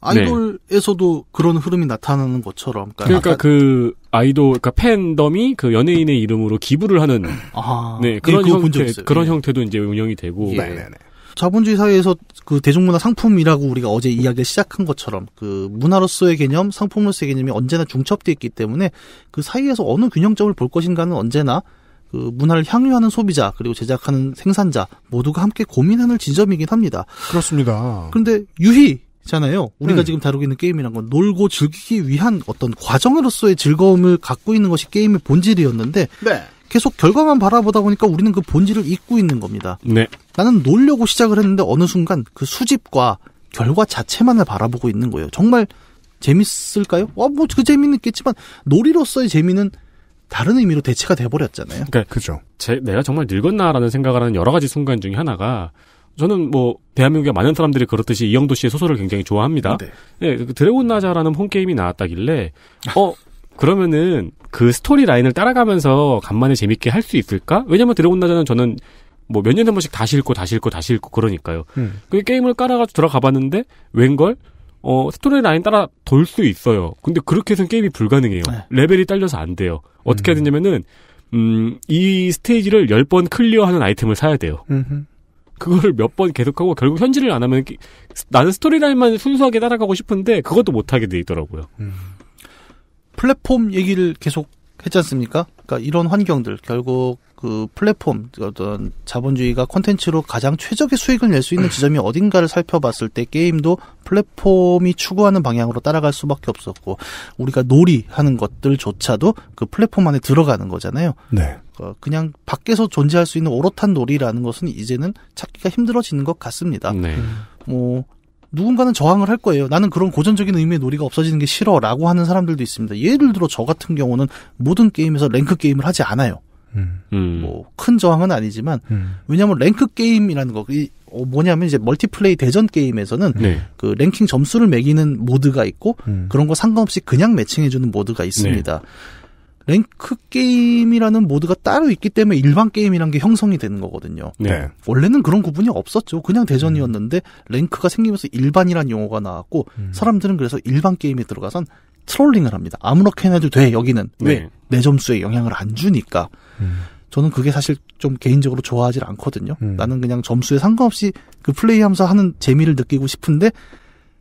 아이돌에서도 네. 그런 흐름이 나타나는 것처럼. 그러니까, 그까그 그러니까 아이돌, 그러니까 팬덤이 그 연예인의 이름으로 기부를 하는. 아, 네 예, 그런 예, 형태, 그런 예. 형태도 이제 운영이 되고. 예. 네, 네, 네. 자본주의 사회에서 그 대중문화 상품이라고 우리가 어제 이야기를 시작한 것처럼 그 문화로서의 개념, 상품으로서의 개념이 언제나 중첩되어 있기 때문에 그 사이에서 어느 균형점을 볼 것인가는 언제나 그 문화를 향유하는 소비자 그리고 제작하는 생산자 모두가 함께 고민하는 지점이긴 합니다. 그렇습니다. 그런데 유희잖아요. 우리가 음. 지금 다루고 있는 게임이란 건 놀고 즐기기 위한 어떤 과정으로서의 즐거움을 갖고 있는 것이 게임의 본질이었는데 네. 계속 결과만 바라보다 보니까 우리는 그 본질을 잊고 있는 겁니다. 네. 나는 놀려고 시작을 했는데 어느 순간 그 수집과 결과 자체만을 바라보고 있는 거예요. 정말 재밌을까요? 와, 어, 뭐그 재미는 있겠지만 놀이로서의 재미는 다른 의미로 대체가 돼버렸잖아요. 그러니까 그죠. 제, 내가 정말 늙었나라는 생각을 하는 여러 가지 순간 중에 하나가 저는 뭐 대한민국의 많은 사람들이 그렇듯이 이영도 씨의 소설을 굉장히 좋아합니다. 네. 네 그 드래곤 나자라는 폰 게임이 나왔다길래 어 그러면은 그 스토리 라인을 따라가면서 간만에 재밌게 할 수 있을까? 왜냐면 들어온다자는 저는 뭐 몇 년에 한 번씩 다시 읽고 다시 읽고 다시 읽고 그러니까요. 음. 그 게임을 깔아가지고 들어가 봤는데 웬걸 어 스토리 라인 따라 돌 수 있어요. 근데 그렇게 해서는 게임이 불가능해요. 네. 레벨이 딸려서 안 돼요. 어떻게 음. 해야 되냐면은 음, 이 스테이지를 10번 클리어하는 아이템을 사야 돼요. 음흠. 그걸몇번 계속하고 결국 현질을 안 하면 기, 나는 스토리라인만 순수하게 따라가고 싶은데 그것도 못하게 돼 있더라고요. 음. 플랫폼 얘기를 계속 했지 않습니까? 그러니까 이런 환경들 결국 그 플랫폼 어떤 자본주의가 콘텐츠로 가장 최적의 수익을 낼 수 있는 지점이 어딘가를 살펴봤을 때 게임도 플랫폼이 추구하는 방향으로 따라갈 수밖에 없었고 우리가 놀이하는 것들조차도 그 플랫폼 안에 들어가는 거잖아요. 네. 어, 그냥 밖에서 존재할 수 있는 오롯한 놀이라는 것은 이제는 찾기가 힘들어지는 것 같습니다. 네. 뭐 누군가는 저항을 할 거예요. 나는 그런 고전적인 의미의 놀이가 없어지는 게 싫어. 라고 하는 사람들도 있습니다. 예를 들어 저 같은 경우는 모든 게임에서 랭크 게임을 하지 않아요. 음. 음. 뭐큰 저항은 아니지만 음. 왜냐하면 랭크 게임이라는 거 이, 어, 뭐냐면 이제 멀티플레이 대전 게임에서는 네. 그 랭킹 점수를 매기는 모드가 있고 음. 그런 거 상관없이 그냥 매칭해주는 모드가 있습니다. 네. 랭크 게임이라는 모드가 따로 있기 때문에 일반 게임이란 게 형성이 되는 거거든요. 네. 원래는 그런 구분이 없었죠. 그냥 대전이었는데 음. 랭크가 생기면서 일반이란 용어가 나왔고 음. 사람들은 그래서 일반 게임에 들어가선 트롤링을 합니다. 아무렇게나 해도 돼 여기는 네. 왜내 네. 점수에 영향을 안 주니까. 음. 저는 그게 사실 좀 개인적으로 좋아하지 않거든요. 음. 나는 그냥 점수에 상관없이 그 플레이하면서 하는 재미를 느끼고 싶은데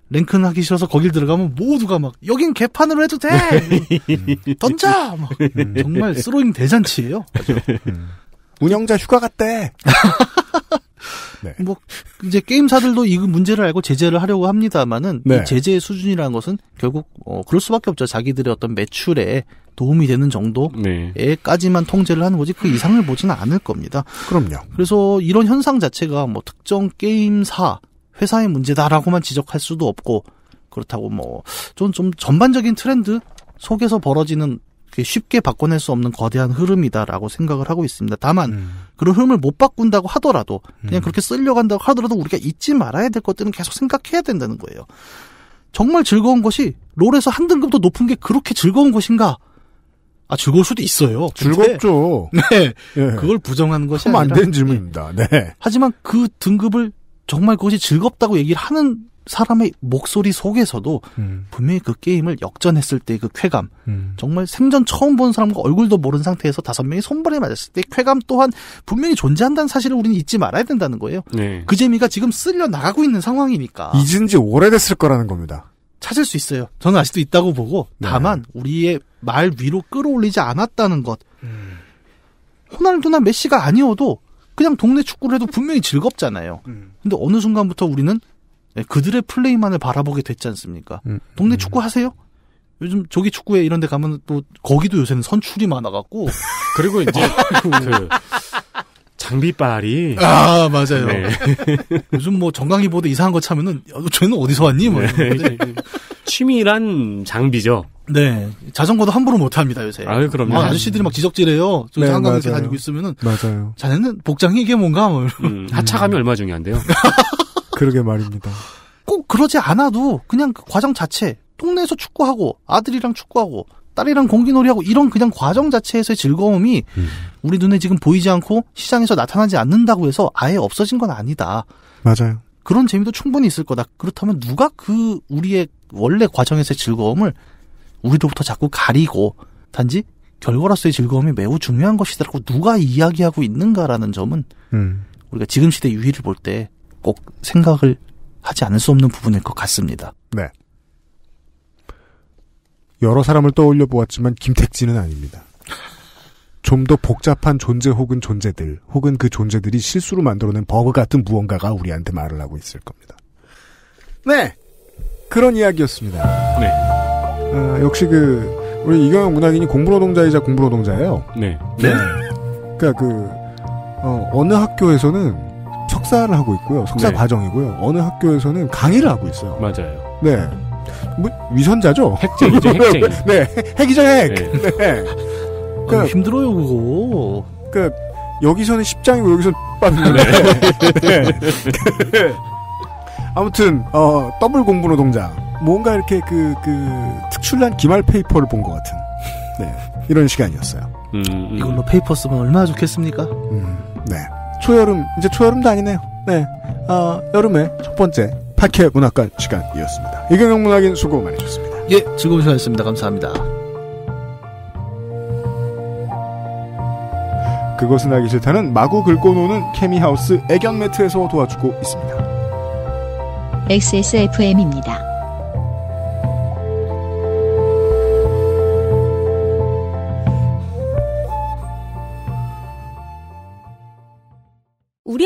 랭크는 하기 싫어서 거길 들어가면 모두가 막 여긴 개판으로 해도 돼 네. 던져 막 음. 정말 쓰로잉 대잔치예요. 음. 운영자 휴가 갔대. 네. 뭐 이제 게임사들도 이 문제를 알고 제재를 하려고 합니다만은 네. 이 제재의 수준이라는 것은 결국 어 그럴 수밖에 없죠. 자기들의 어떤 매출에 도움이 되는 정도에까지만 네. 통제를 하는 거지 그 이상을 보지는 않을 겁니다. 그럼요. 그래서 이런 현상 자체가 뭐 특정 게임사 회사의 문제다라고만 지적할 수도 없고 그렇다고 뭐좀좀 좀 전반적인 트렌드 속에서 벌어지는 쉽게 바꿔낼 수 없는 거대한 흐름이다라고 생각을 하고 있습니다. 다만 음. 그런 흐름을 못 바꾼다고 하더라도 그냥 음. 그렇게 쓸려고 한다고 하더라도 우리가 잊지 말아야 될 것들은 계속 생각해야 된다는 거예요. 정말 즐거운 것이 롤에서 한 등급 도 높은 게 그렇게 즐거운 것인가? 아 즐거울 수도 있어요. 즐겁죠. 네, 네. 그걸 부정하는 것이 아니라 안 되는 질문입니다. 예. 네. 하지만 그 등급을 정말 그것이 즐겁다고 얘기를 하는 사람의 목소리 속에서도 음. 분명히 그 게임을 역전했을 때그 쾌감, 음. 정말 생전 처음 본 사람과 얼굴도 모르는 상태에서 다섯 명이 손발에 맞았을 때 쾌감 또한 분명히 존재한다는 사실을 우리는 잊지 말아야 된다는 거예요. 네. 그 재미가 지금 쓸려 나가고 있는 상황이니까. 잊은 지 오래됐을 거라는 겁니다. 찾을 수 있어요. 저는 아직도 있다고 보고 네. 다만 우리의 말 위로 끌어올리지 않았다는 것. 음. 호날두나 메시가 아니어도 그냥 동네 축구를 해도 분명히 즐겁잖아요. 음. 근데 어느 순간부터 우리는 예, 그들의 플레이만을 바라보게 됐지 않습니까? 음. 음 동네 음. 축구 하세요? 요즘 저기 축구에 이런 데 가면 또 거기도 요새는 선출이 많아 갖고 그리고 이제 어. 그 장비빨이 아 맞아요. 네. 요즘 뭐 정강이 보다 이상한 거 차면은 쟤는 어디서 왔니? 뭐 네. 취미란 장비죠. 네. 자전거도 함부로 못 합니다, 요새. 아유, 그럼요. 아, 아저씨들이 막 지적질해요. 좀 네, 한강 이렇게 다니고 있으면은. 맞아요. 자네는 복장이 이게 뭔가, 뭐. 음, 하차감이 음. 얼마 중요한데요? 그러게 말입니다. 꼭 그러지 않아도 그냥 그 과정 자체, 동네에서 축구하고, 아들이랑 축구하고, 딸이랑 공기놀이하고, 이런 그냥 과정 자체에서의 즐거움이 음. 우리 눈에 지금 보이지 않고 시장에서 나타나지 않는다고 해서 아예 없어진 건 아니다. 맞아요. 그런 재미도 충분히 있을 거다. 그렇다면 누가 그 우리의 원래 과정에서의 즐거움을 우리로부터 자꾸 가리고 단지 결과로서의 즐거움이 매우 중요한 것이다라고 누가 이야기하고 있는가라는 점은 음. 우리가 지금 시대 유희를 볼 때 꼭 생각을 하지 않을 수 없는 부분일 것 같습니다. 네. 여러 사람을 떠올려 보았지만 김택진은 아닙니다. 좀 더 복잡한 존재 혹은 존재들 혹은 그 존재들이 실수로 만들어낸 버그 같은 무언가가 우리한테 말을 하고 있을 겁니다. 네. 그런 이야기였습니다. 네. 아, 역시 그 우리 이경영 문학인이 공부노동자이자 공부노동자예요. 네. 네. 그러니까 그 어, 어느 학교에서는 석사를 하고 있고요. 석사 네. 과정이고요. 어느 학교에서는 강의를 하고 있어요. 맞아요. 네. 뭐 위선자죠. 핵쟁이죠. 핵쟁이. 네. 핵이죠 핵. 네. 네. 그러니까, 아니, 힘들어요 그거. 그러니까 여기서는 십장이고 여기서는 빠는데. 네. 네. 아무튼 어 더블 공부 노동자. 뭔가 이렇게 그, 그, 특출난 기말 페이퍼를 본 것 같은, 네, 이런 시간이었어요. 음, 음. 이걸로 페이퍼 쓰면 얼마나 좋겠습니까? 음, 네. 초여름, 이제 초여름도 아니네요. 네. 어, 여름의 첫 번째 파케 문학관 시간이었습니다. 이경영 문학인 수고 많으셨습니다. 예, 즐거운 시간이었습니다. 감사합니다. 그것은 알기 싫다는 마구 긁고 노는 케미하우스 애견 매트에서 도와주고 있습니다. XSFM입니다.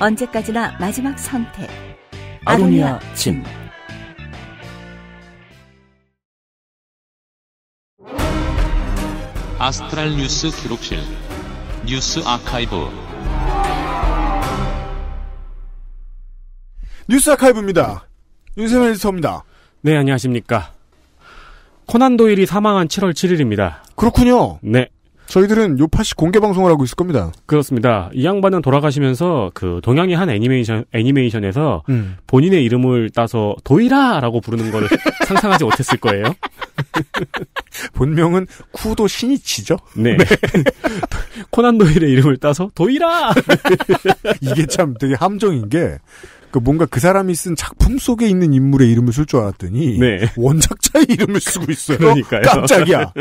언제까지나 마지막 선택. 아로니아 침. 아스트랄 뉴스 기록실 뉴스 아카이브 뉴스 아카이브입니다. 윤세민 에서터입니다 네, 안녕하십니까. 코난 도일이 사망한 7월 7일입니다. 그렇군요. 네. 저희들은 요파시 공개 방송을 하고 있을 겁니다. 그렇습니다. 이 양반은 돌아가시면서 그 동양의 한 애니메이션 애니메이션에서 음. 본인의 이름을 따서 도이라라고 부르는 걸 상상하지 못했을 거예요. 본명은 쿠도 신이치죠. 네. 네. 코난 도일의 이름을 따서 도이라. 이게 참 되게 함정인 게그 뭔가 그 사람이 쓴 작품 속에 있는 인물의 이름을 쓸 줄 알았더니 네. 원작자의 이름을 쓰고 있어요. 그러니까요. 깜짝이야.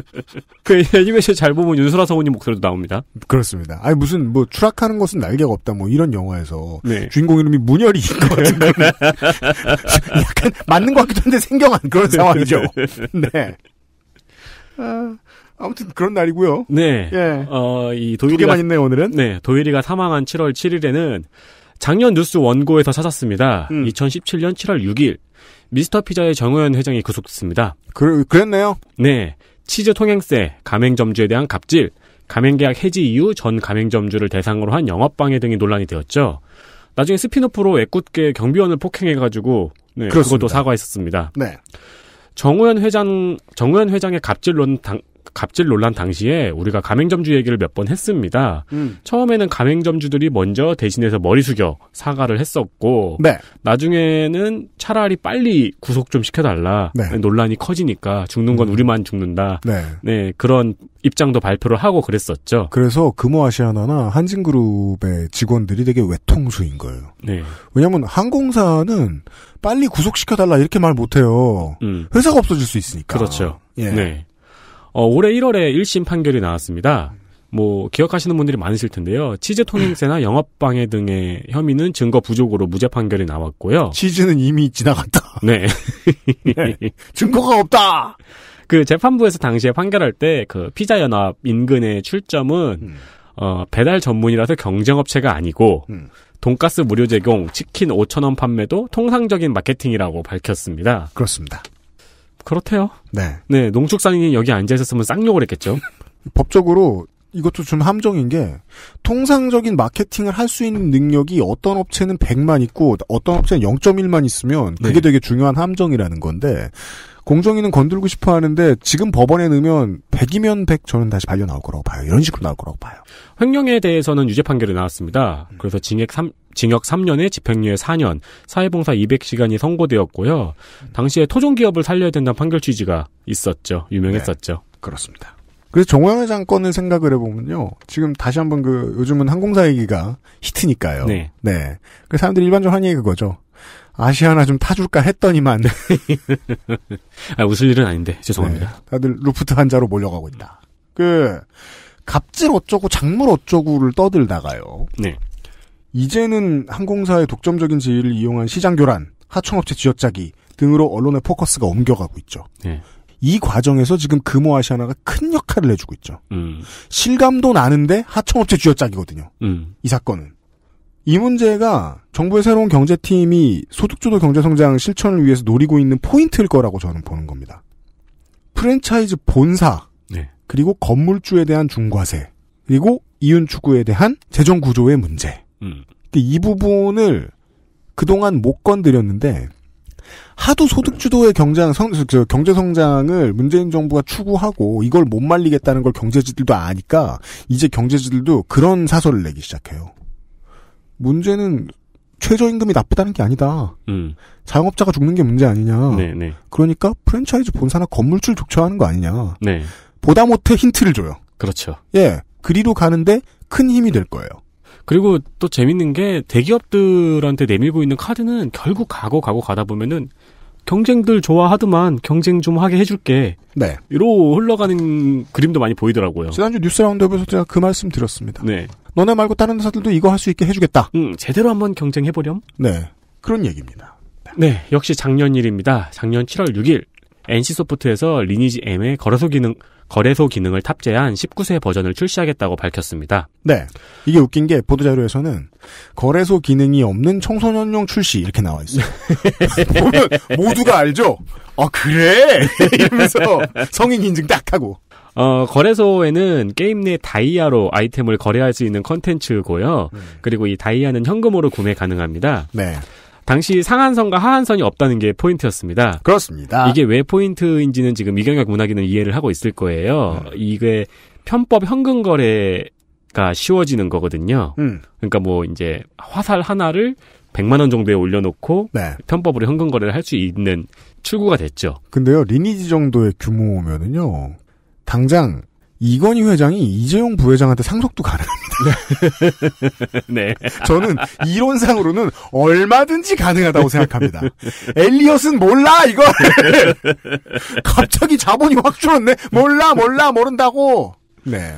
그 애니메이션 잘 보면 윤소라 성우님 목소리도 나옵니다. 그렇습니다. 아니 무슨 뭐 추락하는 것은 날개가 없다 뭐 이런 영화에서 네. 주인공 이름이 문열이인 것 같은데 약간 맞는 것 같기도 한데 생경한 그런 네. 상황이죠. 네. 아... 무튼 그런 날이고요. 네. 예. 어, 이 도일이가 만 있네요, 오늘은. 네. 도일이가 사망한 7월 7일에는 작년 뉴스 원고에서 찾았습니다. 음. 2017년 7월 6일 미스터 피자의 정우현 회장이 구속됐습니다. 그, 그랬네요. 네. 치즈 통행세, 가맹점주에 대한 갑질, 가맹계약 해지 이후 전 가맹점주를 대상으로 한 영업방해 등이 논란이 되었죠. 나중에 스피노프로 애꿎게 경비원을 폭행해가지고 네, 그것도 사과했었습니다. 네. 정우현 회장 정우현 회장의 갑질론 당, 갑질 논란 당시에 우리가 가맹점주 얘기를 몇 번 했습니다. 음. 처음에는 가맹점주들이 먼저 대신해서 머리 숙여 사과를 했었고 네. 나중에는 차라리 빨리 구속 좀 시켜달라 네. 논란이 커지니까 죽는 건 음. 우리만 죽는다. 네. 네 그런 입장도 발표를 하고 그랬었죠. 그래서 금호아시아나나 한진그룹의 직원들이 되게 외통수인 거예요. 네. 왜냐하면 항공사는 빨리 구속시켜달라 이렇게 말 못해요. 음. 회사가 없어질 수 있으니까. 그렇죠. 예. 네. 어, 올해 1월에 1심 판결이 나왔습니다. 뭐 기억하시는 분들이 많으실 텐데요. 치즈 통행세나 영업 방해 등의 혐의는 증거 부족으로 무죄 판결이 나왔고요. 치즈는 이미 지나갔다. 네. 네. 증거가 없다. 그 재판부에서 당시에 판결할 때 그 피자 연합 인근의 출점은 음. 어, 배달 전문이라서 경쟁업체가 아니고 음. 돈가스 무료 제공, 치킨 5천 원 판매도 통상적인 마케팅이라고 밝혔습니다. 그렇습니다. 그렇대요. 네. 네, 농축산인이 여기 앉아 있었으면 쌍욕을 했겠죠. 법적으로 이것도 좀 함정인 게 통상적인 마케팅을 할 수 있는 능력이 어떤 업체는 100만 있고 어떤 업체는 0.1만 있으면 그게 네. 되게 중요한 함정이라는 건데 공정위는 건들고 싶어 하는데 지금 법원에 넣으면 100이면 100 저는 다시 반려 나올 거라고 봐요. 이런 식으로 나올 거라고 봐요. 횡령에 대해서는 유죄 판결이 나왔습니다. 음. 그래서 징역 3, 징역 3년에 집행유예 4년, 사회봉사 200시간이 선고되었고요. 음. 당시에 토종기업을 살려야 된다는 판결 취지가 있었죠. 유명했었죠. 네, 그렇습니다. 그래서 정호영 회장 건을 생각을 해보면요. 지금 다시 한번 그 요즘은 항공사 얘기가 히트니까요. 네. 네. 그 사람들이 일반적으로 하는 얘기 그거죠. 아시아나 좀 타줄까 했더니만. 네. 아, 웃을 일은 아닌데, 죄송합니다. 네, 다들 루프트 환자로 몰려가고 있다. 그, 갑질 어쩌고 작물 어쩌고를 떠들다가요. 네. 이제는 항공사의 독점적인 지위를 이용한 시장 교란, 하청업체 쥐어짜기 등으로 언론의 포커스가 옮겨가고 있죠. 네. 이 과정에서 지금 금호아시아나가 큰 역할을 해주고 있죠. 음. 실감도 나는데 하청업체 쥐어짜기거든요. 음. 이 사건은. 이 문제가 정부의 새로운 경제팀이 소득주도 경제성장 실천을 위해서 노리고 있는 포인트일 거라고 저는 보는 겁니다. 프랜차이즈 본사, 네. 그리고 건물주에 대한 중과세, 그리고 이윤추구에 대한 재정구조의 문제. 음. 이 부분을 그동안 못 건드렸는데, 하도 소득주도의 경장, 성, 경제성장을 문재인 정부가 추구하고 이걸 못 말리겠다는 걸 경제지들도 아니까, 이제 경제지들도 그런 사설을 내기 시작해요. 문제는 최저임금이 나쁘다는 게 아니다. 음. 자영업자가 죽는 게 문제 아니냐. 네네. 네. 그러니까 프랜차이즈 본사나 건물주를 독차하는 거 아니냐. 네. 보다 못해 힌트를 줘요. 그렇죠. 예. 그리로 가는데 큰 힘이 될 거예요. 그리고 또 재밌는 게 대기업들한테 내밀고 있는 카드는 결국 가고 가고 가다 보면은 경쟁들 좋아하더만 경쟁 좀 하게 해줄게. 네. 이로 흘러가는 그림도 많이 보이더라고요. 지난주 뉴스 라운드에서 제가 그 말씀 드렸습니다. 네. 너네 말고 다른 회사들도 이거 할 수 있게 해주겠다. 음, 제대로 한번 경쟁해보렴. 네. 그런 얘기입니다. 네. 역시 작년 일입니다. 작년 7월 6일. NC소프트에서 리니지 M의 걸어서 기능, 거래소 기능을 탑재한 19세 버전을 출시하겠다고 밝혔습니다. 네. 이게 웃긴 게 보도자료에서는 거래소 기능이 없는 청소년용 출시 이렇게 나와 있어요. 보면 모두가 알죠? 아, 그래? 이러면서 성인 인증 딱 하고. 어, 거래소에는 게임 내 다이아로 아이템을 거래할 수 있는 컨텐츠고요. 음. 그리고 이 다이아는 현금으로 구매 가능합니다. 네. 당시 상한선과 하한선이 없다는 게 포인트였습니다. 그렇습니다. 이게 왜 포인트인지는 지금 이경혁 문학인은 이해를 하고 있을 거예요. 음. 이게 편법 현금 거래가 쉬워지는 거거든요. 음. 그러니까 뭐 이제 화살 하나를 100만 원 정도에 올려놓고 네. 편법으로 현금 거래를 할 수 있는 출구가 됐죠. 근데요 리니지 정도의 규모면은요 당장 이건희 회장이 이재용 부회장한테 상속도 가능합니다. 네. 네. 저는 이론상으로는 얼마든지 가능하다고 생각합니다. 엘리엇은 몰라 이거 갑자기 자본이 확 줄었네. 몰라 몰라 모른다고. 네.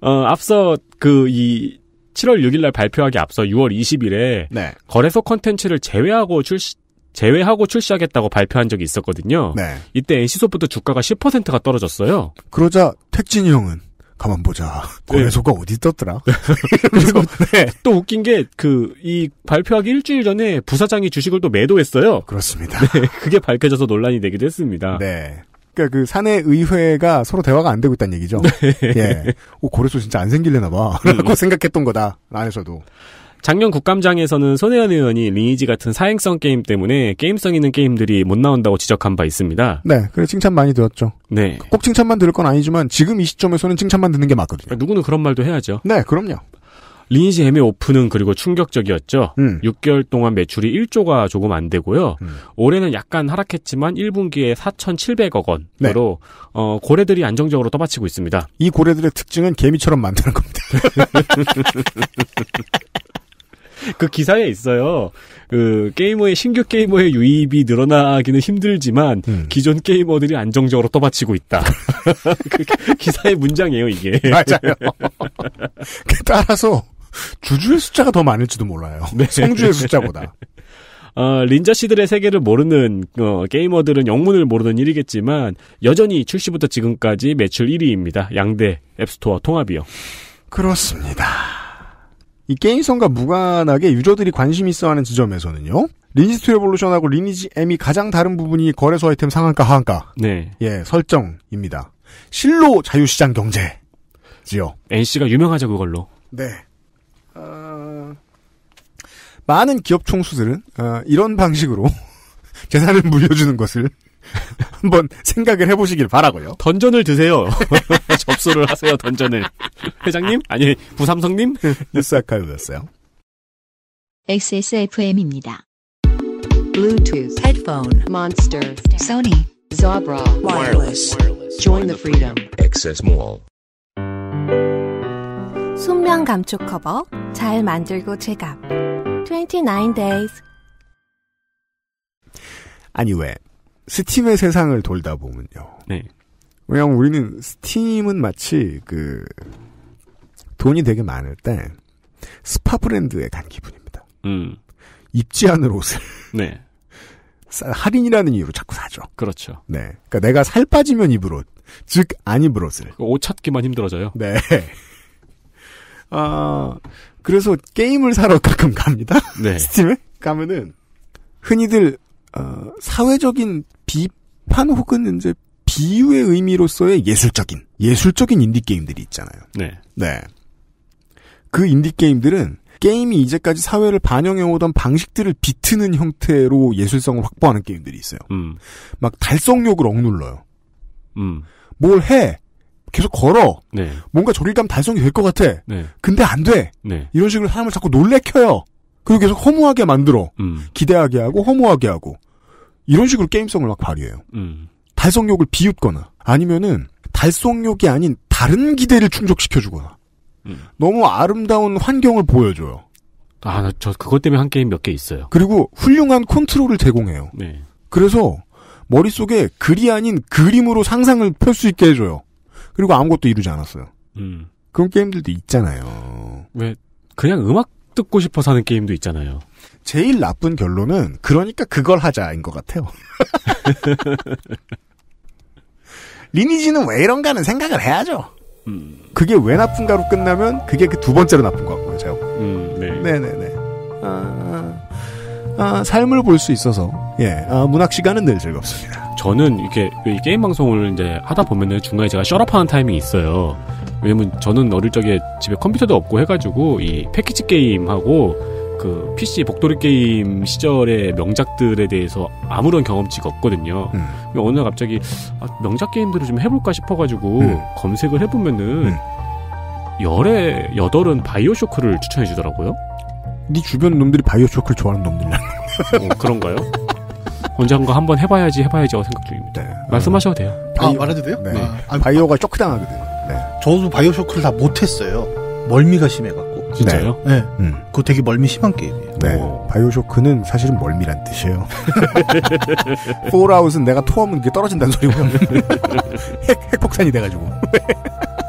어 앞서 그 이 7월 6일 날 발표하기 앞서 6월 20일에 네. 거래소 컨텐츠를 제외하고 출시 제외하고 출시하겠다고 발표한 적이 있었거든요. 네. 이때 NC소프트 주가가 10%가 떨어졌어요. 그러자 택진이 형은 가만 보자. 거래소가 네. 어디 떴더라 그리고 네. 또 웃긴 게 그 이 발표하기 일주일 전에 부사장이 주식을 또 매도했어요. 그렇습니다. 네, 그게 밝혀져서 논란이 되기도 했습니다. 네. 그러니까 그 사내 의회가 서로 대화가 안 되고 있다는 얘기죠. 네. 예. 오, 고래소 진짜 안생길려나 봐. 음. 라고 생각했던 거다. 안에서도. 작년 국감장에서는 손혜연 의원이 리니지 같은 사행성 게임 때문에 게임성 있는 게임들이 못 나온다고 지적한 바 있습니다. 네, 그래 칭찬 많이 들었죠. 네. 꼭 칭찬만 들을 건 아니지만 지금 이 시점에서는 칭찬만 듣는 게 맞거든요. 누구는 그런 말도 해야죠. 네, 그럼요. 리니지 헤메 오픈은 그리고 충격적이었죠. 음. 6개월 동안 매출이 1조가 조금 안 되고요. 음. 올해는 약간 하락했지만 1분기에 4,700억 원으로 네. 어, 고래들이 안정적으로 떠받치고 있습니다. 이 고래들의 특징은 개미처럼 만드는 겁니다. 그 기사에 있어요. 그 게이머의 신규 게이머의 유입이 늘어나기는 힘들지만 음. 기존 게이머들이 안정적으로 떠받치고 있다. 그 기사의 문장이에요 이게. 맞아요. 따라서 주주의 숫자가 더 많을지도 몰라요. 네. 성주의 숫자보다. 어, 린자 씨들의 세계를 모르는 어, 게이머들은 영문을 모르는 일이겠지만 여전히 출시부터 지금까지 매출 1위입니다. 양대 앱스토어 통합이요. 그렇습니다. 이 게임성과 무관하게 유저들이 관심 있어하는 지점에서는요. 리니지 투 레볼루션하고 리니지 M이 가장 다른 부분이 거래소 아이템 상한가 하한가. 네. 예, 설정입니다. 실로 자유시장 경제지요. NC가 유명하죠 그걸로. 네. 아, 많은 기업 총수들은 아, 이런 방식으로 재산을 물려주는 것을 한번 생각을 해보시길 바라고요. 던전을 드세요. 접수를 하세요, 던전을. 회장님? 아니, 부삼성님? 뉴스 아카이브였어요. XSFM입니다. Bluetooth, headphone, monster, Sony, Zabra, wireless. Join the freedom. XS Mall. 순면 감촉 커버 잘 만들고 제갑 29 days 아니 왜 스팀의 세상을 돌다 보면요. 네. 왜냐면 우리는 스팀은 마치 그 돈이 되게 많을 때 스파 브랜드에 간 기분입니다. 음. 입지 않을 옷을. 네. 할인이라는 이유로 자꾸 사죠. 그렇죠. 네. 그러니까 내가 살 빠지면 입을 옷, 즉 안 입을 옷을. 그 옷 찾기만 힘들어져요. 네. 아 그래서 게임을 사러 가끔 갑니다. 네. 스팀에 가면은 흔히들 어, 사회적인 비판 혹은 이제 비유의 의미로서의 예술적인 예술적인 인디 게임들이 있잖아요. 네. 네. 그 인디 게임들은 게임이 이제까지 사회를 반영해오던 방식들을 비트는 형태로 예술성을 확보하는 게임들이 있어요. 음. 막 달성욕을 억눌러요. 음. 뭘 해. 계속 걸어. 네. 뭔가 저리감 달성이 될 것 같아. 네. 근데 안 돼. 네. 이런 식으로 사람을 자꾸 놀래켜요. 그리고 계속 허무하게 만들어. 음. 기대하게 하고 허무하게 하고. 이런 식으로 게임성을 막 발휘해요. 음. 달성욕을 비웃거나 아니면은 달성욕이 아닌 다른 기대를 충족시켜주거나 음. 너무 아름다운 환경을 보여줘요. 아, 저 그것 때문에 한 게임 몇 개 있어요. 그리고 훌륭한 컨트롤을 제공해요. 네. 그래서 머릿속에 글이 아닌 그림으로 상상을 펼 수 있게 해줘요. 그리고 아무것도 이루지 않았어요. 음. 그런 게임들도 있잖아요. 왜 그냥 음악 듣고 싶어 사는 게임도 있잖아요. 제일 나쁜 결론은 그러니까 그걸 하자인 것 같아요. 리니지는 왜 이런가는 생각을 해야죠. 음. 그게 왜 나쁜가로 끝나면 그게 그 두 번째로 나쁜 것 같고요, 제가. 음, 네. 네네네. 아, 아, 아 삶을 볼 수 있어서 예, 아, 문학 시간은 늘 즐겁습니다. 저는 이렇게 게임 방송을 이제 하다 보면은 중간에 제가 셔업하는 타이밍이 있어요. 왜냐면 저는 어릴 적에 집에 컴퓨터도 없고 해가지고 이 패키지 게임하고 그 PC 복도리 게임 시절의 명작들에 대해서 아무런 경험치가 없거든요. 음. 어느 날 갑자기 아, 명작 게임들을 좀 해볼까 싶어가지고 음. 검색을 해보면은 음. 열에 여덟은 바이오쇼크를 추천해주더라고요. 네 주변 놈들이 바이오쇼크를 좋아하는 놈들이야. 어, 그런가요? 언젠가 한번 해봐야지 해봐야지 생각 중입니다. 네. 말씀하셔도 돼요. 아, 바이오, 말해도 돼요? 네. 아, 아. 바이오가 쪼크당하거든 네. 저도 바이오쇼크를 다 못했어요. 멀미가 심해갖고. 진짜요? 네. 네. 음. 그거 되게 멀미 심한 게임이에요. 네. 오. 바이오쇼크는 사실은 멀미란 뜻이에요. 폴아웃은 내가 토하면 이게 떨어진다는 소리고요. 핵, 핵폭탄이 돼가지고.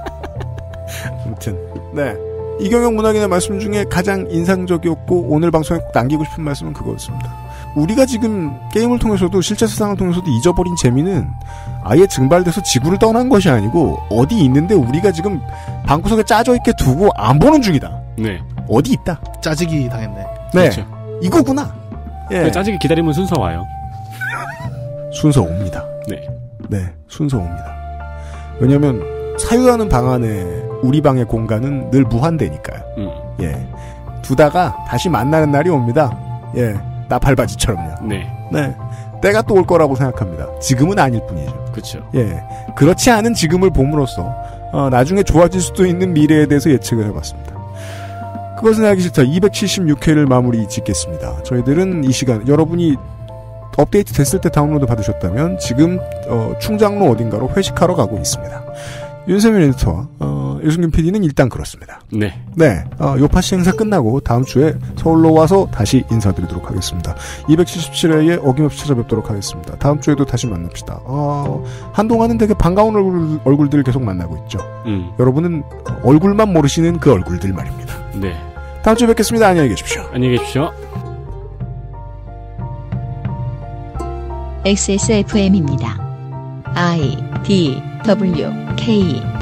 아무튼, 네. 이경영 문학인의 말씀 중에 가장 인상적이었고 오늘 방송에 꼭 남기고 싶은 말씀은 그거였습니다. 우리가 지금 게임을 통해서도 실제 세상을 통해서도 잊어버린 재미는 아예 증발돼서 지구를 떠난 것이 아니고 어디 있는데 우리가 지금 방구석에 짜져 있게 두고 안 보는 중이다. 네. 어디 있다. 짜증이 당했네. 네. 그렇죠. 이거구나. 네, 예. 짜증이 기다리면 순서 와요. 순서 옵니다. 네. 네, 순서 옵니다. 왜냐면 사유하는 방 안에 우리 방의 공간은 늘 무한대니까요. 음. 예. 두다가 다시 만나는 날이 옵니다. 예. 나팔바지처럼요. 네. 네. 때가 또 올 거라고 생각합니다. 지금은 아닐 뿐이죠. 그렇죠. 예. 그렇지 않은 지금을 봄으로써 어, 나중에 좋아질 수도 있는 미래에 대해서 예측을 해봤습니다. 그것은 알기 싫다. 276회를 마무리 짓겠습니다. 저희들은 이 시간 여러분이 업데이트 됐을 때 다운로드 받으셨다면 지금 어, 충장로 어딘가로 회식하러 가고 있습니다. 윤세민 에디터와 어, 유승균 PD는 일단 그렇습니다. 네. 네. 어, 요파 씨 행사 끝나고 다음 주에 서울로 와서 다시 인사드리도록 하겠습니다. 277회에 어김없이 찾아뵙도록 하겠습니다. 다음 주에도 다시 만납시다. 어, 한동안은 되게 반가운 얼굴, 얼굴들을 계속 만나고 있죠. 음. 여러분은 얼굴만 모르시는 그 얼굴들 말입니다. 네. 다음 주에 뵙겠습니다. 안녕히 계십시오. 안녕히 계십시오. XSFM입니다. I D W K